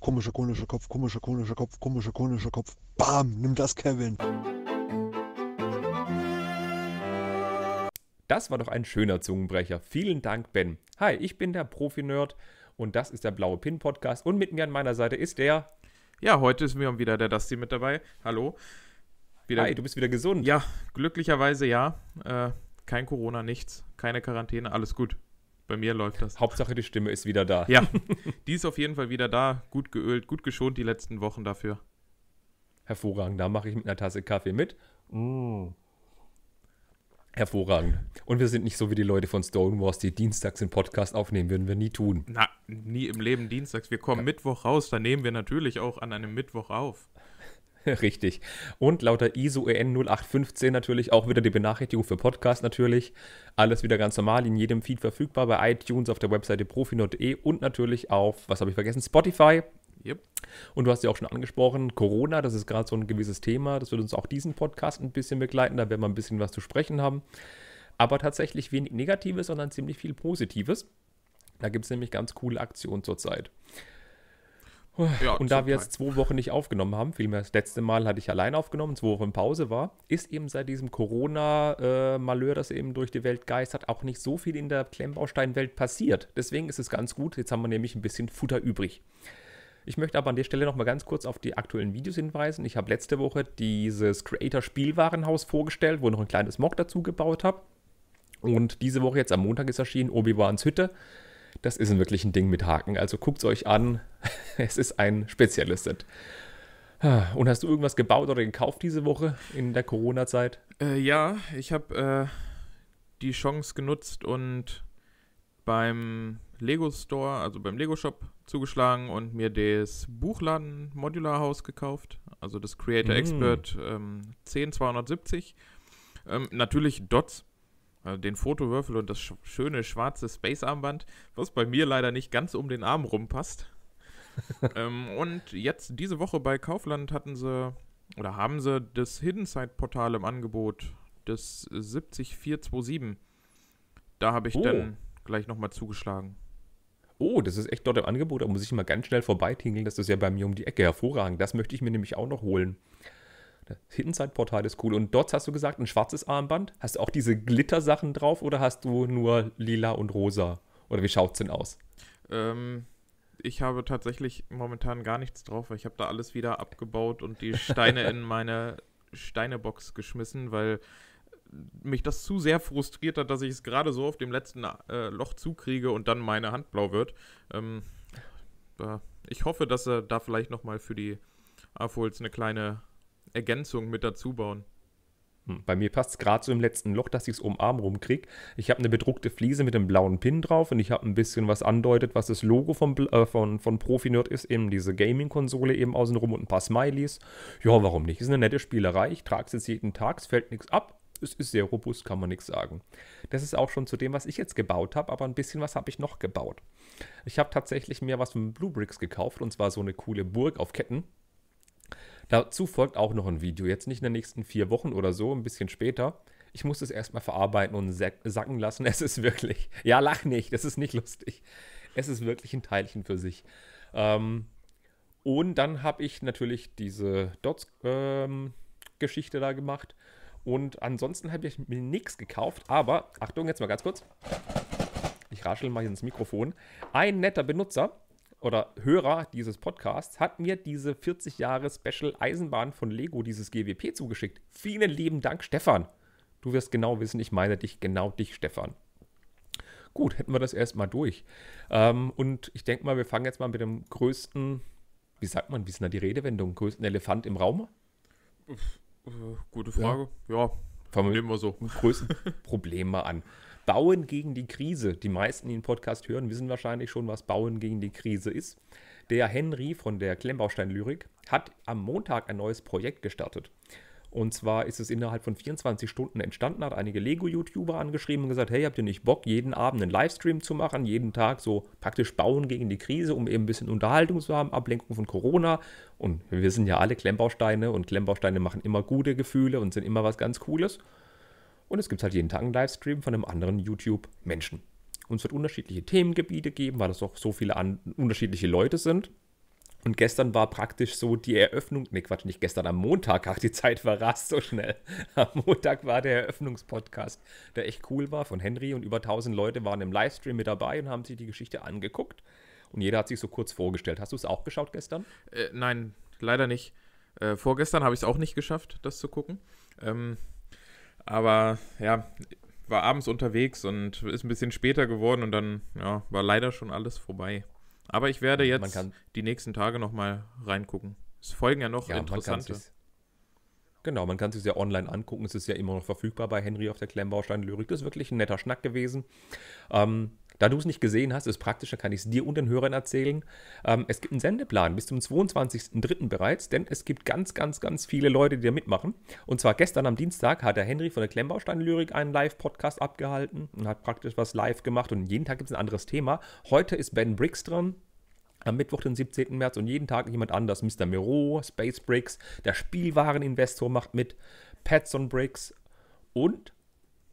Komischer, konischer Kopf, komischer, konischer Kopf, komischer, konischer Kopf. Bam, nimm das, Kevin. Das war doch ein schöner Zungenbrecher. Vielen Dank, Ben. Hi, ich bin der Profi-Nerd und das ist der Blaue Pin Podcast. Und mit mir an meiner Seite ist der. Ja, heute ist mir wieder der Dusty mit dabei. Hallo. Wieder, Hi, du bist wieder gesund. Ja, glücklicherweise ja. Äh, kein Corona, nichts, keine Quarantäne, alles gut. Bei mir läuft das. Hauptsache, die Stimme ist wieder da. Ja, die ist auf jeden Fall wieder da. Gut geölt, gut geschont die letzten Wochen dafür. Hervorragend. Da mache ich mit einer Tasse Kaffee mit. Mm. Hervorragend. Und wir sind nicht so wie die Leute von Stonewalls, die dienstags den Podcast aufnehmen. Würden wir nie tun. Na, nie im Leben dienstags. Wir kommen ja. Mittwoch raus. Da nehmen wir natürlich auch an einem Mittwoch auf. Richtig. Und lauter ISO EN 0815 natürlich auch wieder die Benachrichtigung für Podcast natürlich. Alles wieder ganz normal in jedem Feed verfügbar bei iTunes auf der Webseite profi.de und natürlich auf, was habe ich vergessen, Spotify. Yep. Und du hast ja auch schon angesprochen, Corona, das ist gerade so ein gewisses Thema. Das wird uns auch diesen Podcast ein bisschen begleiten. Da werden wir ein bisschen was zu sprechen haben. Aber tatsächlich wenig Negatives, sondern ziemlich viel Positives. Da gibt es nämlich ganz coole Aktionen zurzeit. Ja, und da wir jetzt zwei Wochen nicht aufgenommen haben, vielmehr das letzte Mal hatte ich allein aufgenommen, zwei Wochen Pause war, ist eben seit diesem Corona-Malheur, das eben durch die Welt geistert, auch nicht so viel in der Klemmbausteinwelt passiert. Deswegen ist es ganz gut, jetzt haben wir nämlich ein bisschen Futter übrig. Ich möchte aber an der Stelle nochmal ganz kurz auf die aktuellen Videos hinweisen. Ich habe letzte Woche dieses Creator-Spielwarenhaus vorgestellt, wo ich noch ein kleines Mock dazu gebaut habe. Und diese Woche jetzt am Montag ist erschienen Obi-Wans Hütte das ist wirklich ein Ding mit Haken. Also guckt es euch an. Es ist ein spezielles Set. Und hast du irgendwas gebaut oder gekauft diese Woche in der Corona-Zeit? Äh, ja, ich habe äh, die Chance genutzt und beim Lego Store, also beim Lego Shop zugeschlagen und mir das Buchladen Modular Haus gekauft, also das Creator mm. Expert ähm, 10270. Ähm, natürlich Dots also den Fotowürfel und das sch schöne schwarze Space-Armband, was bei mir leider nicht ganz um den Arm rumpasst. ähm, und jetzt diese Woche bei Kaufland hatten sie oder haben sie das Hidden Side Portal im Angebot, das 70427. Da habe ich oh. dann gleich nochmal zugeschlagen. Oh, das ist echt dort im Angebot. Da muss ich mal ganz schnell vorbeitingeln. Das ist ja bei mir um die Ecke. Hervorragend. Das möchte ich mir nämlich auch noch holen. Ne? Hidden Side Portal ist cool. Und dort hast du gesagt, ein schwarzes Armband. Hast du auch diese Glittersachen drauf oder hast du nur lila und rosa? Oder wie schaut es denn aus? Ähm, ich habe tatsächlich momentan gar nichts drauf, weil ich habe da alles wieder abgebaut und die Steine in meine Steinebox geschmissen, weil mich das zu sehr frustriert hat, dass ich es gerade so auf dem letzten äh, Loch zukriege und dann meine Hand blau wird. Ähm, da, ich hoffe, dass er da vielleicht nochmal für die AFOLs eine kleine Ergänzung mit dazu bauen. Hm, bei mir passt es gerade so im letzten Loch, dass ich es um den Arm rumkriege. Ich habe eine bedruckte Fliese mit einem blauen Pin drauf und ich habe ein bisschen was andeutet, was das Logo von, äh, von, von Profinerd ist, eben diese Gaming-Konsole eben außenrum und ein paar Smileys. Ja, warum nicht? Ist eine nette Spielerei. Ich trage es jetzt jeden Tag, es fällt nichts ab. Es ist sehr robust, kann man nichts sagen. Das ist auch schon zu dem, was ich jetzt gebaut habe, aber ein bisschen was habe ich noch gebaut. Ich habe tatsächlich mir was von Blue Bricks gekauft und zwar so eine coole Burg auf Ketten. Dazu folgt auch noch ein Video, jetzt nicht in den nächsten vier Wochen oder so, ein bisschen später. Ich muss es erstmal verarbeiten und sacken lassen. Es ist wirklich, ja, lach nicht, das ist nicht lustig. Es ist wirklich ein Teilchen für sich. Ähm, und dann habe ich natürlich diese Dots-Geschichte ähm, da gemacht. Und ansonsten habe ich mir nichts gekauft. Aber, Achtung, jetzt mal ganz kurz. Ich raschel mal ins Mikrofon. Ein netter Benutzer oder Hörer dieses Podcasts hat mir diese 40 Jahre Special Eisenbahn von Lego, dieses GWP, zugeschickt. Vielen lieben Dank, Stefan. Du wirst genau wissen, ich meine dich, genau dich, Stefan. Gut, hätten wir das erstmal durch. Ähm, und ich denke mal, wir fangen jetzt mal mit dem größten, wie sagt man, wie ist denn da die Redewendung, größten Elefant im Raum? Äh, gute Frage, ja. ja. Fangen wir mit so. größten Problem mal an. Bauen gegen die Krise. Die meisten, die den Podcast hören, wissen wahrscheinlich schon, was Bauen gegen die Krise ist. Der Henry von der Klemmbaustein-Lyrik hat am Montag ein neues Projekt gestartet. Und zwar ist es innerhalb von 24 Stunden entstanden, hat einige Lego-YouTuber angeschrieben und gesagt, hey, habt ihr nicht Bock, jeden Abend einen Livestream zu machen, jeden Tag so praktisch bauen gegen die Krise, um eben ein bisschen Unterhaltung zu haben, Ablenkung von Corona. Und wir sind ja alle Klemmbausteine und Klemmbausteine machen immer gute Gefühle und sind immer was ganz Cooles. Und es gibt halt jeden Tag einen Livestream von einem anderen YouTube-Menschen. Und es wird unterschiedliche Themengebiete geben, weil es auch so viele unterschiedliche Leute sind. Und gestern war praktisch so die Eröffnung, ne Quatsch, nicht gestern, am Montag, ach die Zeit war rast so schnell. Am Montag war der Eröffnungspodcast, der echt cool war von Henry und über 1000 Leute waren im Livestream mit dabei und haben sich die Geschichte angeguckt. Und jeder hat sich so kurz vorgestellt. Hast du es auch geschaut gestern? Äh, nein, leider nicht. Äh, vorgestern habe ich es auch nicht geschafft, das zu gucken. Ähm, aber ja, war abends unterwegs und ist ein bisschen später geworden und dann ja, war leider schon alles vorbei. Aber ich werde jetzt die nächsten Tage nochmal reingucken. Es folgen ja noch ja, interessante. Man genau, man kann es sich ja online angucken. Es ist ja immer noch verfügbar bei Henry auf der Klemmbaustein Lyrik. Das ist wirklich ein netter Schnack gewesen. Ähm, da du es nicht gesehen hast, ist praktischer, kann ich es dir und den Hörern erzählen. Ähm, es gibt einen Sendeplan bis zum 22.03. bereits, denn es gibt ganz, ganz, ganz viele Leute, die da mitmachen. Und zwar gestern am Dienstag hat der Henry von der Klemmbaustein-Lyrik einen Live-Podcast abgehalten und hat praktisch was live gemacht. Und jeden Tag gibt es ein anderes Thema. Heute ist Ben Briggs dran, am Mittwoch, den 17. März und jeden Tag jemand anders. Mr. Miro, Space Bricks, der Spielwareninvestor macht mit, Pets on Bricks und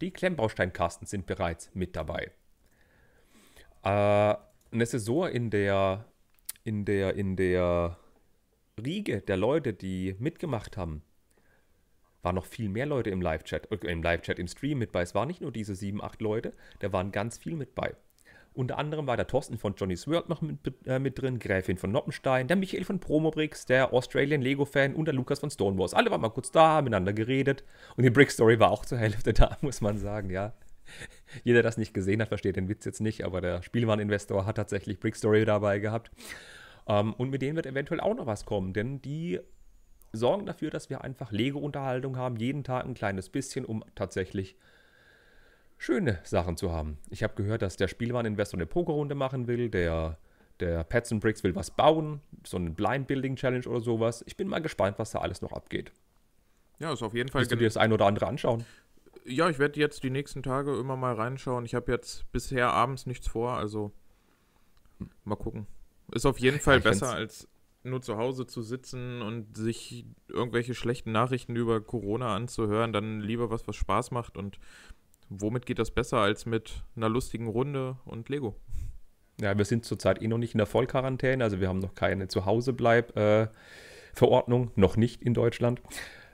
die Klemmbausteinkasten sind bereits mit dabei. Äh, und es in der, in der, in der Riege der Leute, die mitgemacht haben, waren noch viel mehr Leute im Live-Chat, äh, im Live-Chat, im Stream mit bei. Es waren nicht nur diese sieben, acht Leute, da waren ganz viel mit bei. Unter anderem war der Thorsten von Johnny's World noch mit, äh, mit drin, Gräfin von Noppenstein, der Michael von Promobrix, der Australian Lego-Fan und der Lukas von Stonewalls. Alle waren mal kurz da, miteinander geredet. Und die Brick Story war auch zur Hälfte da, muss man sagen, ja. Jeder, der das nicht gesehen hat, versteht den Witz jetzt nicht, aber der Spielwareninvestor hat tatsächlich Brickstory dabei gehabt. Ähm, und mit denen wird eventuell auch noch was kommen, denn die sorgen dafür, dass wir einfach Lego-Unterhaltung haben, jeden Tag ein kleines bisschen, um tatsächlich schöne Sachen zu haben. Ich habe gehört, dass der Spielwareninvestor eine Pokerrunde machen will, der, der Pets and Bricks will was bauen, so eine Blind Building Challenge oder sowas. Ich bin mal gespannt, was da alles noch abgeht. Ja, ist auf jeden Fall. Kannst du dir das ein oder andere anschauen? ja, ich werde jetzt die nächsten Tage immer mal reinschauen. Ich habe jetzt bisher abends nichts vor, also mal gucken. Ist auf jeden Fall ich besser als nur zu Hause zu sitzen und sich irgendwelche schlechten Nachrichten über Corona anzuhören, dann lieber was, was Spaß macht. Und womit geht das besser als mit einer lustigen Runde und Lego? Ja, wir sind zurzeit eh noch nicht in der Vollquarantäne, also wir haben noch keine Zuhausebleib-Verordnung, äh, noch nicht in Deutschland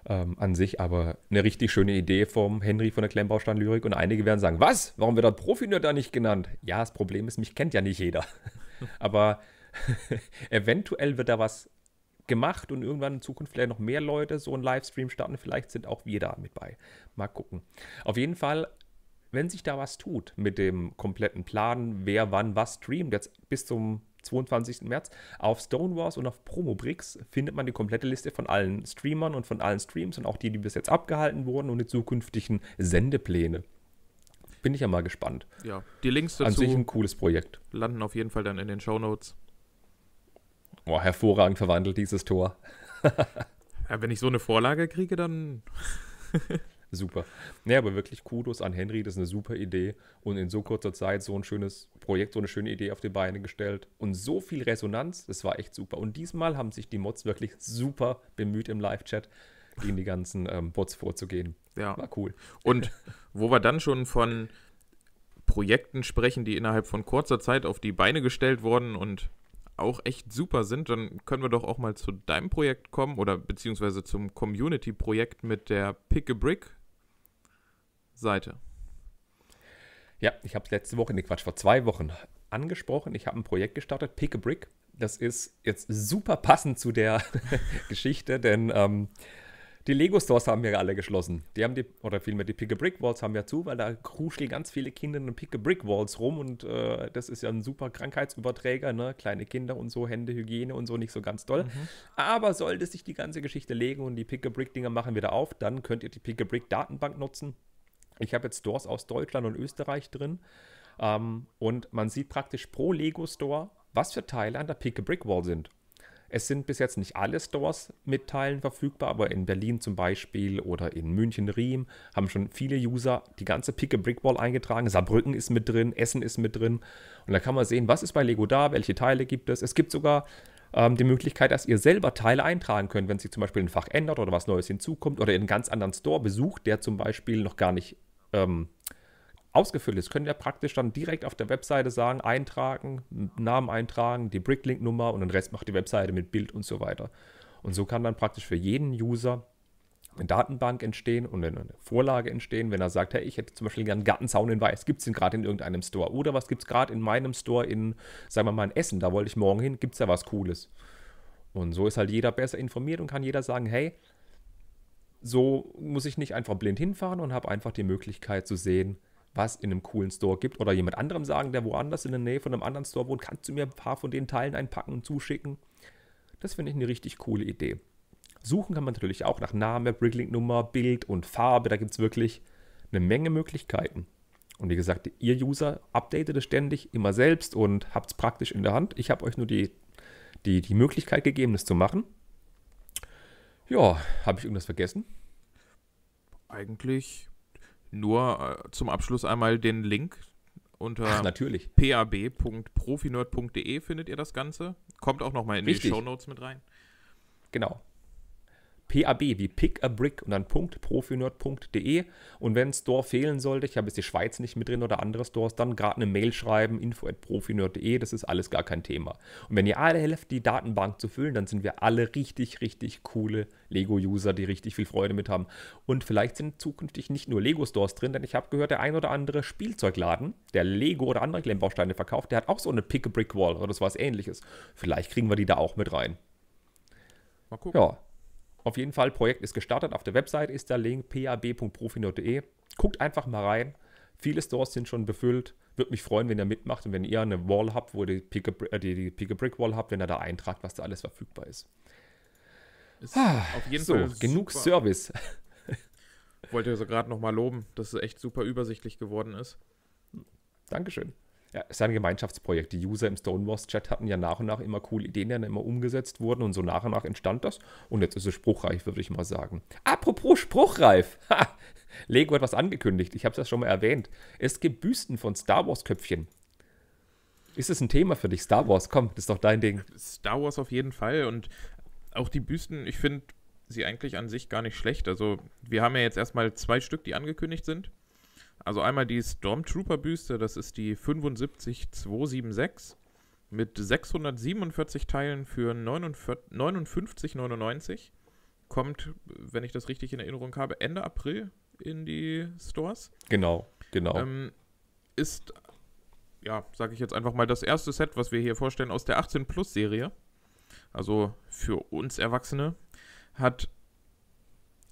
ähm, an sich aber eine richtig schöne Idee vom Henry von der Klemmbaustein Lyrik. Und einige werden sagen, was? Warum wird er Profi-Nerd da nicht genannt? Ja, das Problem ist, mich kennt ja nicht jeder. aber eventuell wird da was gemacht und irgendwann in Zukunft vielleicht noch mehr Leute so einen Livestream starten. Vielleicht sind auch wir da mit bei. Mal gucken. Auf jeden Fall wenn sich da was tut mit dem kompletten Plan, wer wann was streamt, jetzt bis zum 22. März. Auf Stonewalls und auf Promobricks findet man die komplette Liste von allen Streamern und von allen Streams und auch die, die bis jetzt abgehalten wurden und die zukünftigen Sendepläne. Bin ich ja mal gespannt. Ja, die Links dazu. An sich ein cooles Projekt. Landen auf jeden Fall dann in den Show Notes. Boah, hervorragend verwandelt dieses Tor. ja, wenn ich so eine Vorlage kriege, dann. super. Naja, aber wirklich Kudos an Henry, das ist eine super Idee. Und in so kurzer Zeit so ein schönes Projekt, so eine schöne Idee auf die Beine gestellt und so viel Resonanz, das war echt super. Und diesmal haben sich die Mods wirklich super bemüht im Live-Chat gegen die ganzen ähm, Bots vorzugehen. Ja. War cool. Und wo wir dann schon von Projekten sprechen, die innerhalb von kurzer Zeit auf die Beine gestellt wurden und auch echt super sind, dann können wir doch auch mal zu deinem Projekt kommen oder beziehungsweise zum Community-Projekt mit der Pick-a-Brick-Seite. Ja, ich habe es letzte Woche, nee, Quatsch, vor zwei Wochen angesprochen. Ich habe ein Projekt gestartet, Pick a Brick. Das ist jetzt super passend zu der Geschichte, denn ähm, die Lego-Stores haben ja alle geschlossen. Die haben die, oder vielmehr die Pick-a-Brick-Walls haben ja zu, weil da kruscheln ganz viele Kinder in Pick-a-Brick-Walls rum und äh, das ist ja ein super Krankheitsüberträger, ne? Kleine Kinder und so, Händehygiene und so, nicht so ganz toll. Mhm. Aber sollte sich die ganze Geschichte legen und die Pick-a-Brick-Dinger machen wieder auf, dann könnt ihr die Pick-a-Brick-Datenbank nutzen ich habe jetzt Stores aus Deutschland und Österreich drin. Ähm, und man sieht praktisch pro Lego Store, was für Teile an der Pick a Brick Wall sind. Es sind bis jetzt nicht alle Stores mit Teilen verfügbar, aber in Berlin zum Beispiel oder in München-Riem haben schon viele User die ganze Pick a Brick Wall eingetragen. Saarbrücken ist mit drin, Essen ist mit drin. Und da kann man sehen, was ist bei Lego da, welche Teile gibt es. Es gibt sogar ähm, die Möglichkeit, dass ihr selber Teile eintragen könnt, wenn sich zum Beispiel ein Fach ändert oder was Neues hinzukommt oder ihr einen ganz anderen Store besucht, der zum Beispiel noch gar nicht ähm, ausgefüllt ist. Könnt ihr praktisch dann direkt auf der Webseite sagen, eintragen, Namen eintragen, die Bricklink-Nummer und den Rest macht die Webseite mit Bild und so weiter. Und so kann dann praktisch für jeden User eine Datenbank entstehen und eine Vorlage entstehen, wenn er sagt, hey, ich hätte zum Beispiel gerne einen Gartenzaun in Weiß, gibt es den gerade in irgendeinem Store? Oder was gibt es gerade in meinem Store in, sagen wir mal, in Essen, da wollte ich morgen hin, gibt es da was Cooles? Und so ist halt jeder besser informiert und kann jeder sagen, hey, so muss ich nicht einfach blind hinfahren und habe einfach die Möglichkeit zu sehen, was in einem coolen Store gibt oder jemand anderem sagen, der woanders in der Nähe von einem anderen Store wohnt, kannst du mir ein paar von den Teilen einpacken und zuschicken. Das finde ich eine richtig coole Idee. Suchen kann man natürlich auch nach Name, Bricklink-Nummer, Bild und Farbe. Da gibt es wirklich eine Menge Möglichkeiten. Und wie gesagt, ihr User updatet es ständig immer selbst und habt es praktisch in der Hand. Ich habe euch nur die, die, die Möglichkeit gegeben, es zu machen. Ja, habe ich irgendwas vergessen? Eigentlich nur äh, zum Abschluss einmal den Link unter pab.profinerd.de findet ihr das Ganze. Kommt auch nochmal in Wichtig. die Show Notes mit rein. Genau. PAB wie Pick a Brick und dann Punkt, profinerd.de. Und wenn ein Store fehlen sollte, ich habe jetzt die Schweiz nicht mit drin oder andere Stores, dann gerade eine Mail schreiben, info at profinerd.de, das ist alles gar kein Thema. Und wenn ihr alle helft, die Datenbank zu füllen, dann sind wir alle richtig, richtig coole Lego-User, die richtig viel Freude mit haben. Und vielleicht sind zukünftig nicht nur Lego-Stores drin, denn ich habe gehört, der ein oder andere Spielzeugladen, der Lego oder andere Klemmbausteine verkauft, der hat auch so eine Pick-a-Brick-Wall oder so was ähnliches. Vielleicht kriegen wir die da auch mit rein. Mal gucken. Ja. Auf jeden Fall, Projekt ist gestartet. Auf der Website ist der Link pab.profi.de. Guckt einfach mal rein. Viele Stores sind schon befüllt. Würde mich freuen, wenn ihr mitmacht und wenn ihr eine Wall habt, wo ihr die Pick-a-Brick-Wall äh, habt, wenn ihr da eintragt, was da alles verfügbar ist. ist ah, auf jeden so, Fall genug super. Service. Wollte so gerade nochmal loben, dass es echt super übersichtlich geworden ist. Dankeschön ja, ist ja ein Gemeinschaftsprojekt. Die User im Stonewalls-Chat hatten ja nach und nach immer coole Ideen, die dann immer umgesetzt wurden und so nach und nach entstand das. Und jetzt ist es spruchreif, würde ich mal sagen. Apropos spruchreif! Ha! Lego hat was angekündigt, ich habe es ja schon mal erwähnt. Es gibt Büsten von Star Wars-Köpfchen. Ist es ein Thema für dich? Star Wars, komm, das ist doch dein Ding. Star Wars auf jeden Fall und auch die Büsten, ich finde sie eigentlich an sich gar nicht schlecht. Also, wir haben ja jetzt erstmal zwei Stück, die angekündigt sind. Also einmal die Stormtrooper-Büste, das ist die 75276 mit 647 Teilen für 59,99. Kommt, wenn ich das richtig in Erinnerung habe, Ende April in die Stores. Genau, genau. Ähm, ist, ja, sage ich jetzt einfach mal, das erste Set, was wir hier vorstellen, aus der 18-Plus-Serie. Also für uns Erwachsene. Hat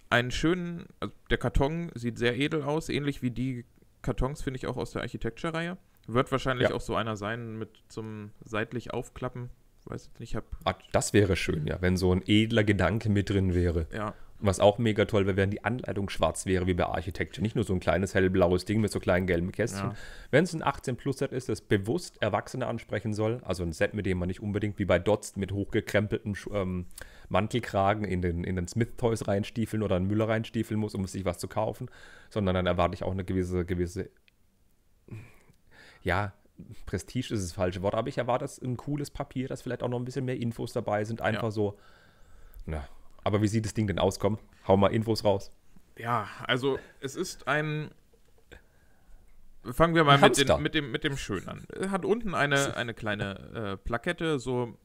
einen schönen, also der Karton sieht sehr edel aus, ähnlich wie die Kartons, finde ich, auch aus der Architecture-Reihe. Wird wahrscheinlich ja. auch so einer sein mit zum seitlich aufklappen. Weiß jetzt nicht, hab. Ah, das wäre schön, ja, wenn so ein edler Gedanke mit drin wäre. Ja. was auch mega toll wäre, wenn die Anleitung schwarz wäre, wie bei Architecture. Nicht nur so ein kleines hellblaues Ding mit so kleinen gelben Kästchen. Ja. Wenn es ein 18-Plus-Set ist, das bewusst Erwachsene ansprechen soll, also ein Set, mit dem man nicht unbedingt wie bei Dots mit hochgekrempeltem ähm, Mantelkragen in den, in den Smith Toys reinstiefeln oder in Müller reinstiefeln muss, um sich was zu kaufen, sondern dann erwarte ich auch eine gewisse, gewisse, ja, Prestige ist das falsche Wort, aber ich erwarte ein cooles Papier, dass vielleicht auch noch ein bisschen mehr Infos dabei sind, einfach ja. so, Ja. aber wie sieht das Ding denn aus? Komm, Hau mal Infos raus. Ja, also es ist ein fangen wir mal mit, den, mit, dem, mit dem Schön an. Hat unten eine, eine kleine äh, Plakette, so,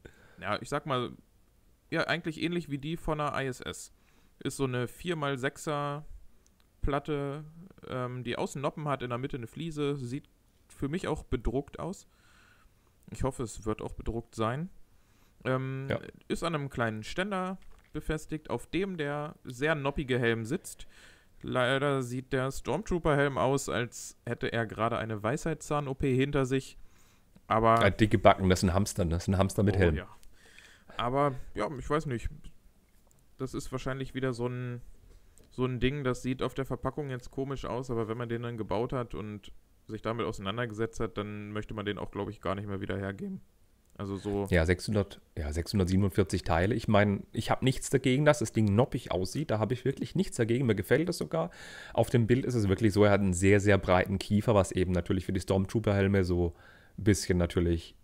ja, ich sag mal, ja eigentlich ähnlich wie die von der ISS. Ist so eine 4x6er Platte, ähm, die außen Noppen hat, in der Mitte eine Fliese. Sieht für mich auch bedruckt aus. Ich hoffe, es wird auch bedruckt sein. Ähm, ja. Ist an einem kleinen Ständer befestigt, auf dem der sehr noppige Helm sitzt. Leider sieht der Stormtrooper-Helm aus, als hätte er gerade eine Weisheitszahn-OP hinter sich. Aber. Ja, ah, dicke Backen, das ist ein Hamster, das ist ein Hamster mit oh, Helm. Ja. Aber ja, ich weiß nicht. Das ist wahrscheinlich wieder so ein, so ein Ding, das sieht auf der Verpackung jetzt komisch aus, aber wenn man den dann gebaut hat und sich damit auseinandergesetzt hat, dann möchte man den auch, glaube ich, gar nicht mehr wieder hergeben. Also so. Ja, 600, ja 647 Teile. Ich meine, ich habe nichts dagegen, dass das Ding noppig aussieht. Da habe ich wirklich nichts dagegen. Mir gefällt das sogar. Auf dem Bild ist es wirklich so, er hat einen sehr, sehr breiten Kiefer, was eben natürlich für die Stormtrooper-Helme so ein bisschen natürlich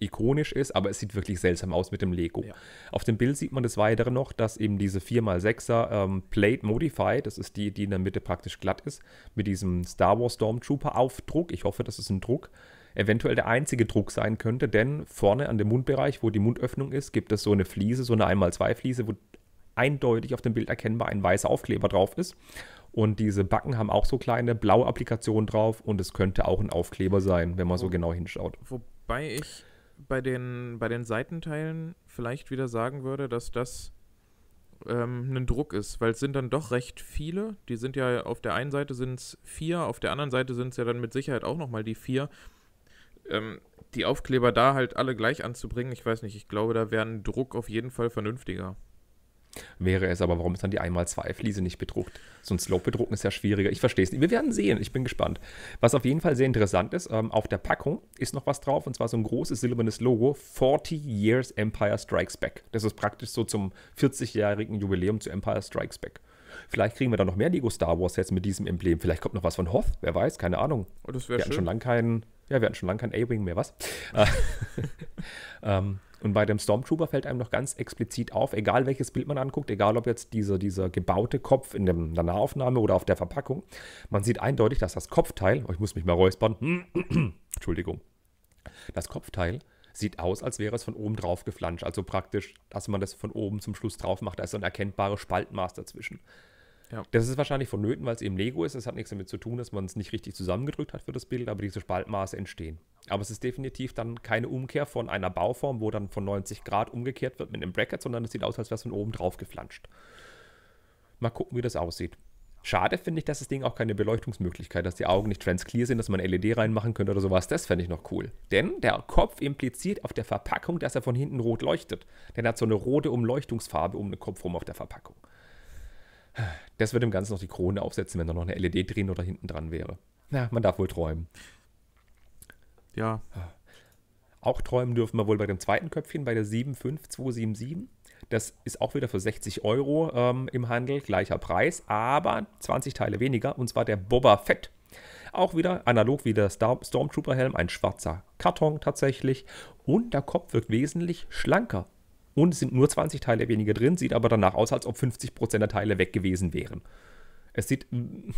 ikonisch ist, aber es sieht wirklich seltsam aus mit dem Lego. Ja. Auf dem Bild sieht man des Weiteren noch, dass eben diese 4x6er ähm, Plate Modified, das ist die, die in der Mitte praktisch glatt ist, mit diesem Star Wars Stormtrooper Aufdruck, ich hoffe, das ist ein Druck, eventuell der einzige Druck sein könnte, denn vorne an dem Mundbereich, wo die Mundöffnung ist, gibt es so eine Fliese, so eine 1x2-Fliese, wo eindeutig auf dem Bild erkennbar ein weißer Aufkleber drauf ist. Und diese Backen haben auch so kleine blaue Applikationen drauf und es könnte auch ein Aufkleber sein, wenn man so genau hinschaut. Wobei ich bei den, bei den Seitenteilen vielleicht wieder sagen würde, dass das ähm, ein Druck ist, weil es sind dann doch recht viele. Die sind ja auf der einen Seite sind es vier, auf der anderen Seite sind es ja dann mit Sicherheit auch nochmal die vier. Ähm, die Aufkleber da halt alle gleich anzubringen, ich weiß nicht, ich glaube, da wäre ein Druck auf jeden Fall vernünftiger. Wäre es aber, warum ist dann die 1 x 2 Fliese nicht bedruckt? So ein Slope bedrucken ist ja schwieriger. Ich verstehe es nicht. Wir werden sehen. Ich bin gespannt. Was auf jeden Fall sehr interessant ist, ähm, auf der Packung ist noch was drauf und zwar so ein großes silbernes Logo: 40 Years Empire Strikes Back. Das ist praktisch so zum 40-jährigen Jubiläum zu Empire Strikes Back. Vielleicht kriegen wir dann noch mehr Lego Star Wars Sets mit diesem Emblem. Vielleicht kommt noch was von Hoth, wer weiß, keine Ahnung. Oh, das wäre schön. Schon lang keinen, ja, wir hatten schon lange keinen A-Wing mehr, was? ähm, und bei dem Stormtrooper fällt einem noch ganz explizit auf, egal welches Bild man anguckt, egal ob jetzt dieser, dieser gebaute Kopf in der Nahaufnahme oder auf der Verpackung, man sieht eindeutig, dass das Kopfteil, oh, ich muss mich mal räuspern, Entschuldigung, das Kopfteil sieht aus, als wäre es von oben drauf geflanscht. Also praktisch, dass man das von oben zum Schluss drauf macht, da ist so ein erkennbares Spaltmaß dazwischen. Ja. Das ist wahrscheinlich vonnöten, weil es eben Lego ist. Es hat nichts damit zu tun, dass man es nicht richtig zusammengedrückt hat für das Bild, aber diese Spaltmaße entstehen. Aber es ist definitiv dann keine Umkehr von einer Bauform, wo dann von 90 Grad umgekehrt wird mit einem Bracket, sondern es sieht aus, als wäre es von oben drauf geflanscht. Mal gucken, wie das aussieht. Schade finde ich, dass das Ding auch keine Beleuchtungsmöglichkeit, dass die Augen nicht transclear sind, dass man LED reinmachen könnte oder sowas. Das fände ich noch cool. Denn der Kopf impliziert auf der Verpackung, dass er von hinten rot leuchtet. Denn er hat so eine rote Umleuchtungsfarbe um den Kopf rum auf der Verpackung. Das würde dem Ganzen noch die Krone aufsetzen, wenn da noch eine LED drin oder hinten dran wäre. Na, man darf wohl träumen. Ja. Auch träumen dürfen wir wohl bei dem zweiten Köpfchen, bei der 75277. Das ist auch wieder für 60 Euro ähm, im Handel, gleicher Preis, aber 20 Teile weniger, und zwar der Boba Fett. Auch wieder analog wie der Stormtrooper-Helm, ein schwarzer Karton tatsächlich. Und der Kopf wird wesentlich schlanker und es sind nur 20 Teile weniger drin, sieht aber danach aus, als ob 50% der Teile weg gewesen wären. Es sieht mm,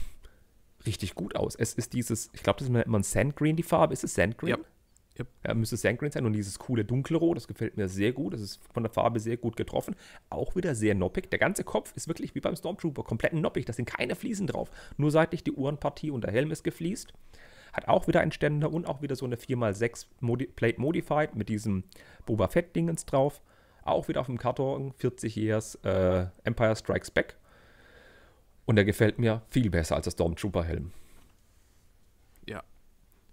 richtig gut aus. Es ist dieses, ich glaube, das ist immer ein Sandgreen, die Farbe. Ist es Sandgreen? Ja. Yep. Ja, müsste Sandgreen sein und dieses coole dunkelrot, das gefällt mir sehr gut. Das ist von der Farbe sehr gut getroffen. Auch wieder sehr noppig. Der ganze Kopf ist wirklich wie beim Stormtrooper, komplett noppig. Da sind keine Fliesen drauf. Nur seitlich die Uhrenpartie und der Helm ist gefliest. Hat auch wieder einen Ständer und auch wieder so eine 4x6 Modi Plate Modified mit diesem Boba Fett-Dingens drauf auch wieder auf dem Karton 40 Years äh, Empire Strikes Back. Und der gefällt mir viel besser als das Stormtrooper-Helm. Ja,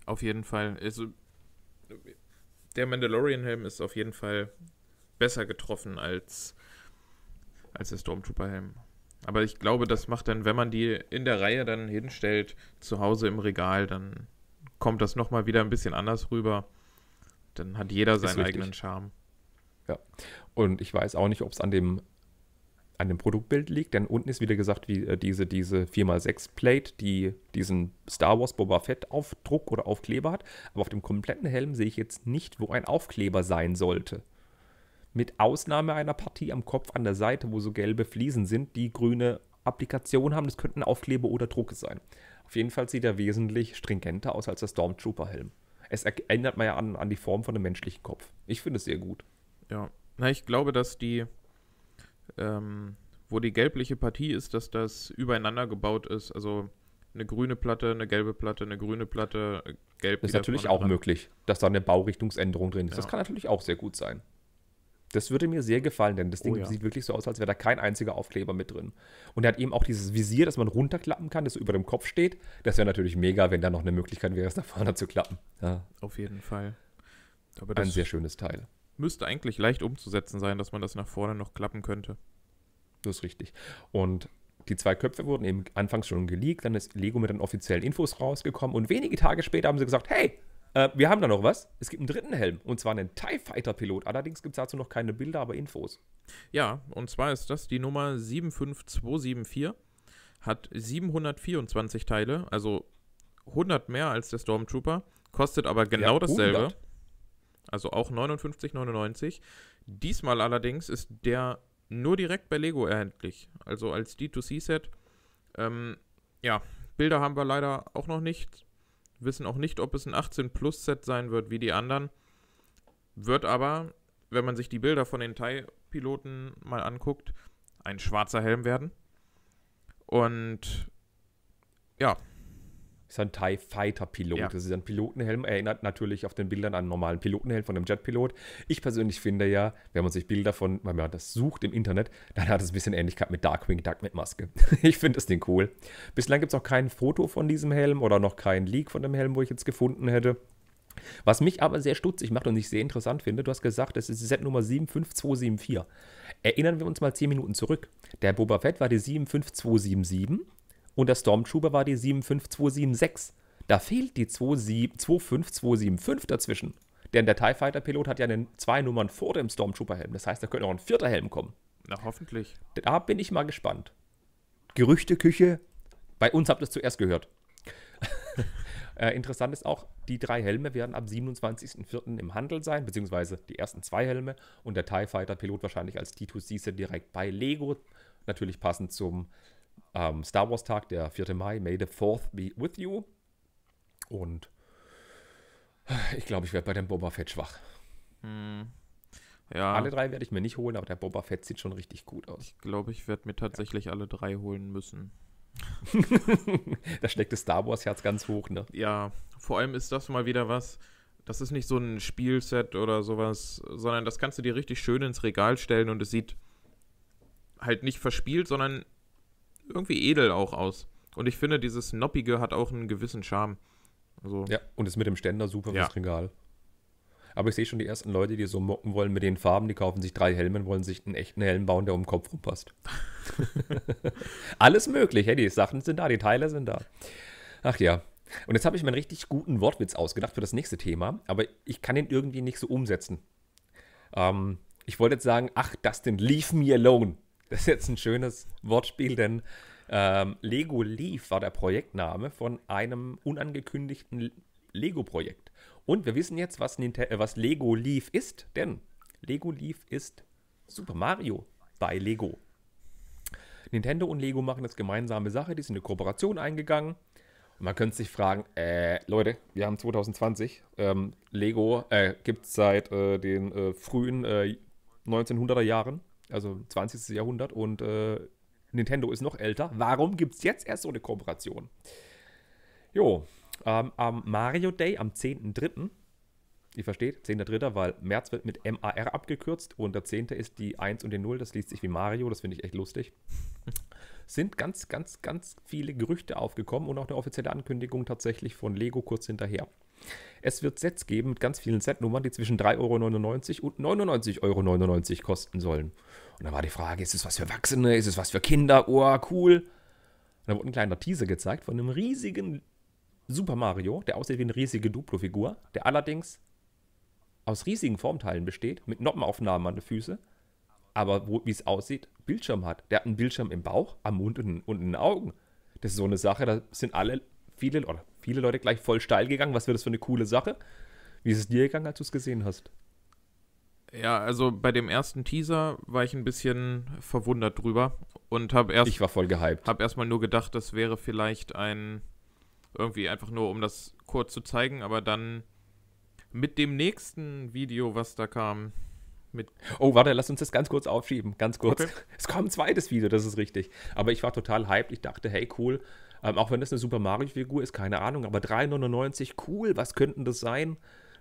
auf jeden Fall. Also, der Mandalorian-Helm ist auf jeden Fall besser getroffen als, als der Stormtrooper-Helm. Aber ich glaube, das macht dann, wenn man die in der Reihe dann hinstellt, zu Hause im Regal, dann kommt das nochmal wieder ein bisschen anders rüber. Dann hat jeder seinen eigenen Charme. Ja. Und ich weiß auch nicht, ob es an dem, an dem Produktbild liegt, denn unten ist wieder gesagt, wie äh, diese, diese 4x6-Plate, die diesen Star Wars Boba Fett-Aufdruck oder Aufkleber hat. Aber auf dem kompletten Helm sehe ich jetzt nicht, wo ein Aufkleber sein sollte. Mit Ausnahme einer Partie am Kopf an der Seite, wo so gelbe Fliesen sind, die grüne Applikationen haben. Das könnten Aufkleber oder Drucke sein. Auf jeden Fall sieht er wesentlich stringenter aus als der Stormtrooper-Helm. Es erinnert man ja an, an die Form von einem menschlichen Kopf. Ich finde es sehr gut. Ja. Na, ich glaube, dass die, ähm, wo die gelbliche Partie ist, dass das übereinander gebaut ist. Also eine grüne Platte, eine gelbe Platte, eine grüne Platte, äh, gelb. Das ist natürlich auch möglich, dass da eine Baurichtungsänderung drin ist. Ja. Das kann natürlich auch sehr gut sein. Das würde mir sehr gefallen, denn das Ding oh, ja. sieht wirklich so aus, als wäre da kein einziger Aufkleber mit drin. Und er hat eben auch dieses Visier, das man runterklappen kann, das so über dem Kopf steht. Das wäre natürlich mega, wenn da noch eine Möglichkeit wäre, es nach vorne zu klappen. Ja. Auf jeden Fall. ein sehr schönes Teil müsste eigentlich leicht umzusetzen sein, dass man das nach vorne noch klappen könnte. Das ist richtig. Und die zwei Köpfe wurden eben anfangs schon geleakt, dann ist Lego mit den offiziellen Infos rausgekommen und wenige Tage später haben sie gesagt, hey, äh, wir haben da noch was. Es gibt einen dritten Helm und zwar einen TIE Fighter Pilot. Allerdings gibt es dazu noch keine Bilder, aber Infos. Ja, und zwar ist das die Nummer 75274. Hat 724 Teile, also 100 mehr als der Stormtrooper, kostet aber genau ja, dasselbe. Also auch 59,99. Diesmal allerdings ist der nur direkt bei Lego erhältlich. Also als D2C-Set. Ähm, ja, Bilder haben wir leider auch noch nicht. Wissen auch nicht, ob es ein 18 Plus Set sein wird wie die anderen. Wird aber, wenn man sich die Bilder von den Thai-Piloten mal anguckt, ein schwarzer Helm werden. Und ja, ist ein TIE Fighter Pilot. Ja. Das ist ein Pilotenhelm, erinnert natürlich auf den Bildern an einen normalen Pilotenhelm von einem Jetpilot. Ich persönlich finde ja, wenn man sich Bilder von, wenn man das sucht im Internet, dann hat es ein bisschen Ähnlichkeit mit Darkwing Duck mit Maske. ich finde das den cool. Bislang gibt es auch kein Foto von diesem Helm oder noch kein Leak von dem Helm, wo ich jetzt gefunden hätte. Was mich aber sehr stutzig macht und ich sehr interessant finde, du hast gesagt, es ist die Set Nummer 75274. Erinnern wir uns mal 10 Minuten zurück. Der Boba Fett war die 75277 und der Stormtrooper war die 75276. Da fehlt die 25275 dazwischen. Denn der TIE Fighter Pilot hat ja einen, zwei Nummern vor dem Stormtrooper Helm. Das heißt, da könnte auch ein vierter Helm kommen. Na, hoffentlich. Da bin ich mal gespannt. Gerüchteküche. Bei uns habt ihr es zuerst gehört. äh, interessant ist auch, die drei Helme werden ab 27.04. im Handel sein, beziehungsweise die ersten zwei Helme und der TIE Fighter Pilot wahrscheinlich als T2C direkt bei Lego. Natürlich passend zum ähm, Star Wars Tag, der 4. Mai. May the 4th be with you. Und ich glaube, ich werde bei dem Boba Fett schwach. Hm. Ja. Alle drei werde ich mir nicht holen, aber der Boba Fett sieht schon richtig gut aus. Ich glaube, ich werde mir tatsächlich ja. alle drei holen müssen. da steckt das Star Wars Herz ganz hoch, ne? Ja, vor allem ist das mal wieder was. Das ist nicht so ein Spielset oder sowas, sondern das kannst du dir richtig schön ins Regal stellen und es sieht halt nicht verspielt, sondern irgendwie edel auch aus. Und ich finde, dieses Noppige hat auch einen gewissen Charme. Also ja, und ist mit dem Ständer super ja. Regal. Aber ich sehe schon die ersten Leute, die so mocken wollen mit den Farben, die kaufen sich drei Helme und wollen sich einen echten Helm bauen, der um den Kopf rumpasst. Alles möglich, hey, die Sachen sind da, die Teile sind da. Ach ja. Und jetzt habe ich mir einen richtig guten Wortwitz ausgedacht für das nächste Thema, aber ich kann den irgendwie nicht so umsetzen. Ähm, ich wollte jetzt sagen, ach, Dustin, leave me alone. Das ist jetzt ein schönes Wortspiel, denn ähm, Lego Leaf war der Projektname von einem unangekündigten Lego-Projekt. Und wir wissen jetzt, was, Ninte äh, was Lego Leaf ist, denn Lego Leaf ist Super Mario bei Lego. Nintendo und Lego machen jetzt gemeinsame Sache, die sind eine Kooperation eingegangen. Und man könnte sich fragen, äh, Leute, wir haben 2020, ähm, Lego äh, gibt es seit äh, den äh, frühen 1900er äh, Jahren also 20. Jahrhundert und äh, Nintendo ist noch älter. Warum gibt es jetzt erst so eine Kooperation? Jo, ähm, am Mario Day am 10.3., ihr versteht, 10.3., weil März wird mit MAR abgekürzt und der 10. ist die 1 und die 0, das liest sich wie Mario, das finde ich echt lustig. Sind ganz, ganz, ganz viele Gerüchte aufgekommen und auch eine offizielle Ankündigung tatsächlich von Lego kurz hinterher. Es wird Sets geben mit ganz vielen Setnummern, die zwischen 3,99 Euro und 99,99 Euro kosten sollen. Und dann war die Frage, ist es was für Erwachsene, ist es was für Kinder? Oh, cool. Und da wurde ein kleiner Teaser gezeigt von einem riesigen Super Mario, der aussieht wie eine riesige Duplo-Figur, der allerdings aus riesigen Formteilen besteht, mit Noppenaufnahmen an den Füßen, aber wie es aussieht, Bildschirm hat. Der hat einen Bildschirm im Bauch, am Mund und, und in den Augen. Das ist so eine Sache, da sind alle, viele, oder viele Leute gleich voll steil gegangen. Was wäre das für eine coole Sache? Wie ist es dir gegangen, als du es gesehen hast? Ja, also bei dem ersten Teaser war ich ein bisschen verwundert drüber und habe erst. Ich war voll gehypt. Habe erstmal nur gedacht, das wäre vielleicht ein. Irgendwie einfach nur, um das kurz zu zeigen, aber dann mit dem nächsten Video, was da kam. Mit oh, warte, lass uns das ganz kurz aufschieben. Ganz kurz. Okay. Es kommt ein zweites Video, das ist richtig. Aber ich war total hyped. Ich dachte, hey, cool. Ähm, auch wenn das eine Super Mario-Figur ist, keine Ahnung. Aber 3,99, cool. Was könnten das sein?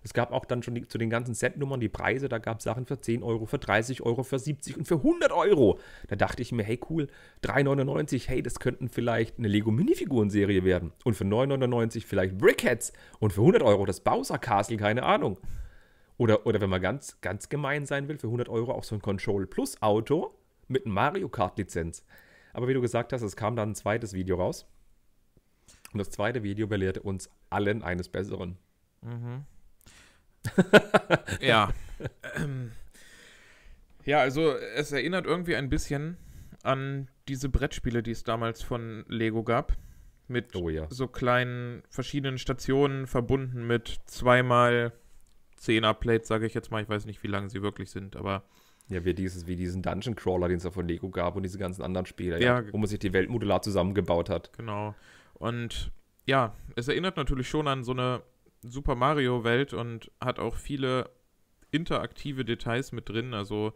Es gab auch dann schon die, zu den ganzen Setnummern die Preise. Da gab es Sachen für 10 Euro, für 30 Euro, für 70 und für 100 Euro. Da dachte ich mir, hey cool, 3,99, hey, das könnten vielleicht eine Lego Minifiguren-Serie werden. Und für 9,99 vielleicht Brickheads. Und für 100 Euro das Bowser Castle, keine Ahnung. Oder, oder wenn man ganz, ganz gemein sein will, für 100 Euro auch so ein Control Plus Auto mit Mario Kart Lizenz. Aber wie du gesagt hast, es kam dann ein zweites Video raus. Und das zweite Video belehrte uns allen eines Besseren. Mhm ja. Ähm, ja, also es erinnert irgendwie ein bisschen an diese Brettspiele, die es damals von Lego gab. Mit oh, ja. so kleinen verschiedenen Stationen verbunden mit zweimal 10er-Plates, sage ich jetzt mal. Ich weiß nicht, wie lang sie wirklich sind, aber. Ja, wie, dieses, wie diesen Dungeon Crawler, den es da von Lego gab und diese ganzen anderen Spiele, ja, ja, wo man sich die Welt modular zusammengebaut hat. Genau. Und ja, es erinnert natürlich schon an so eine Super Mario-Welt und hat auch viele interaktive Details mit drin, also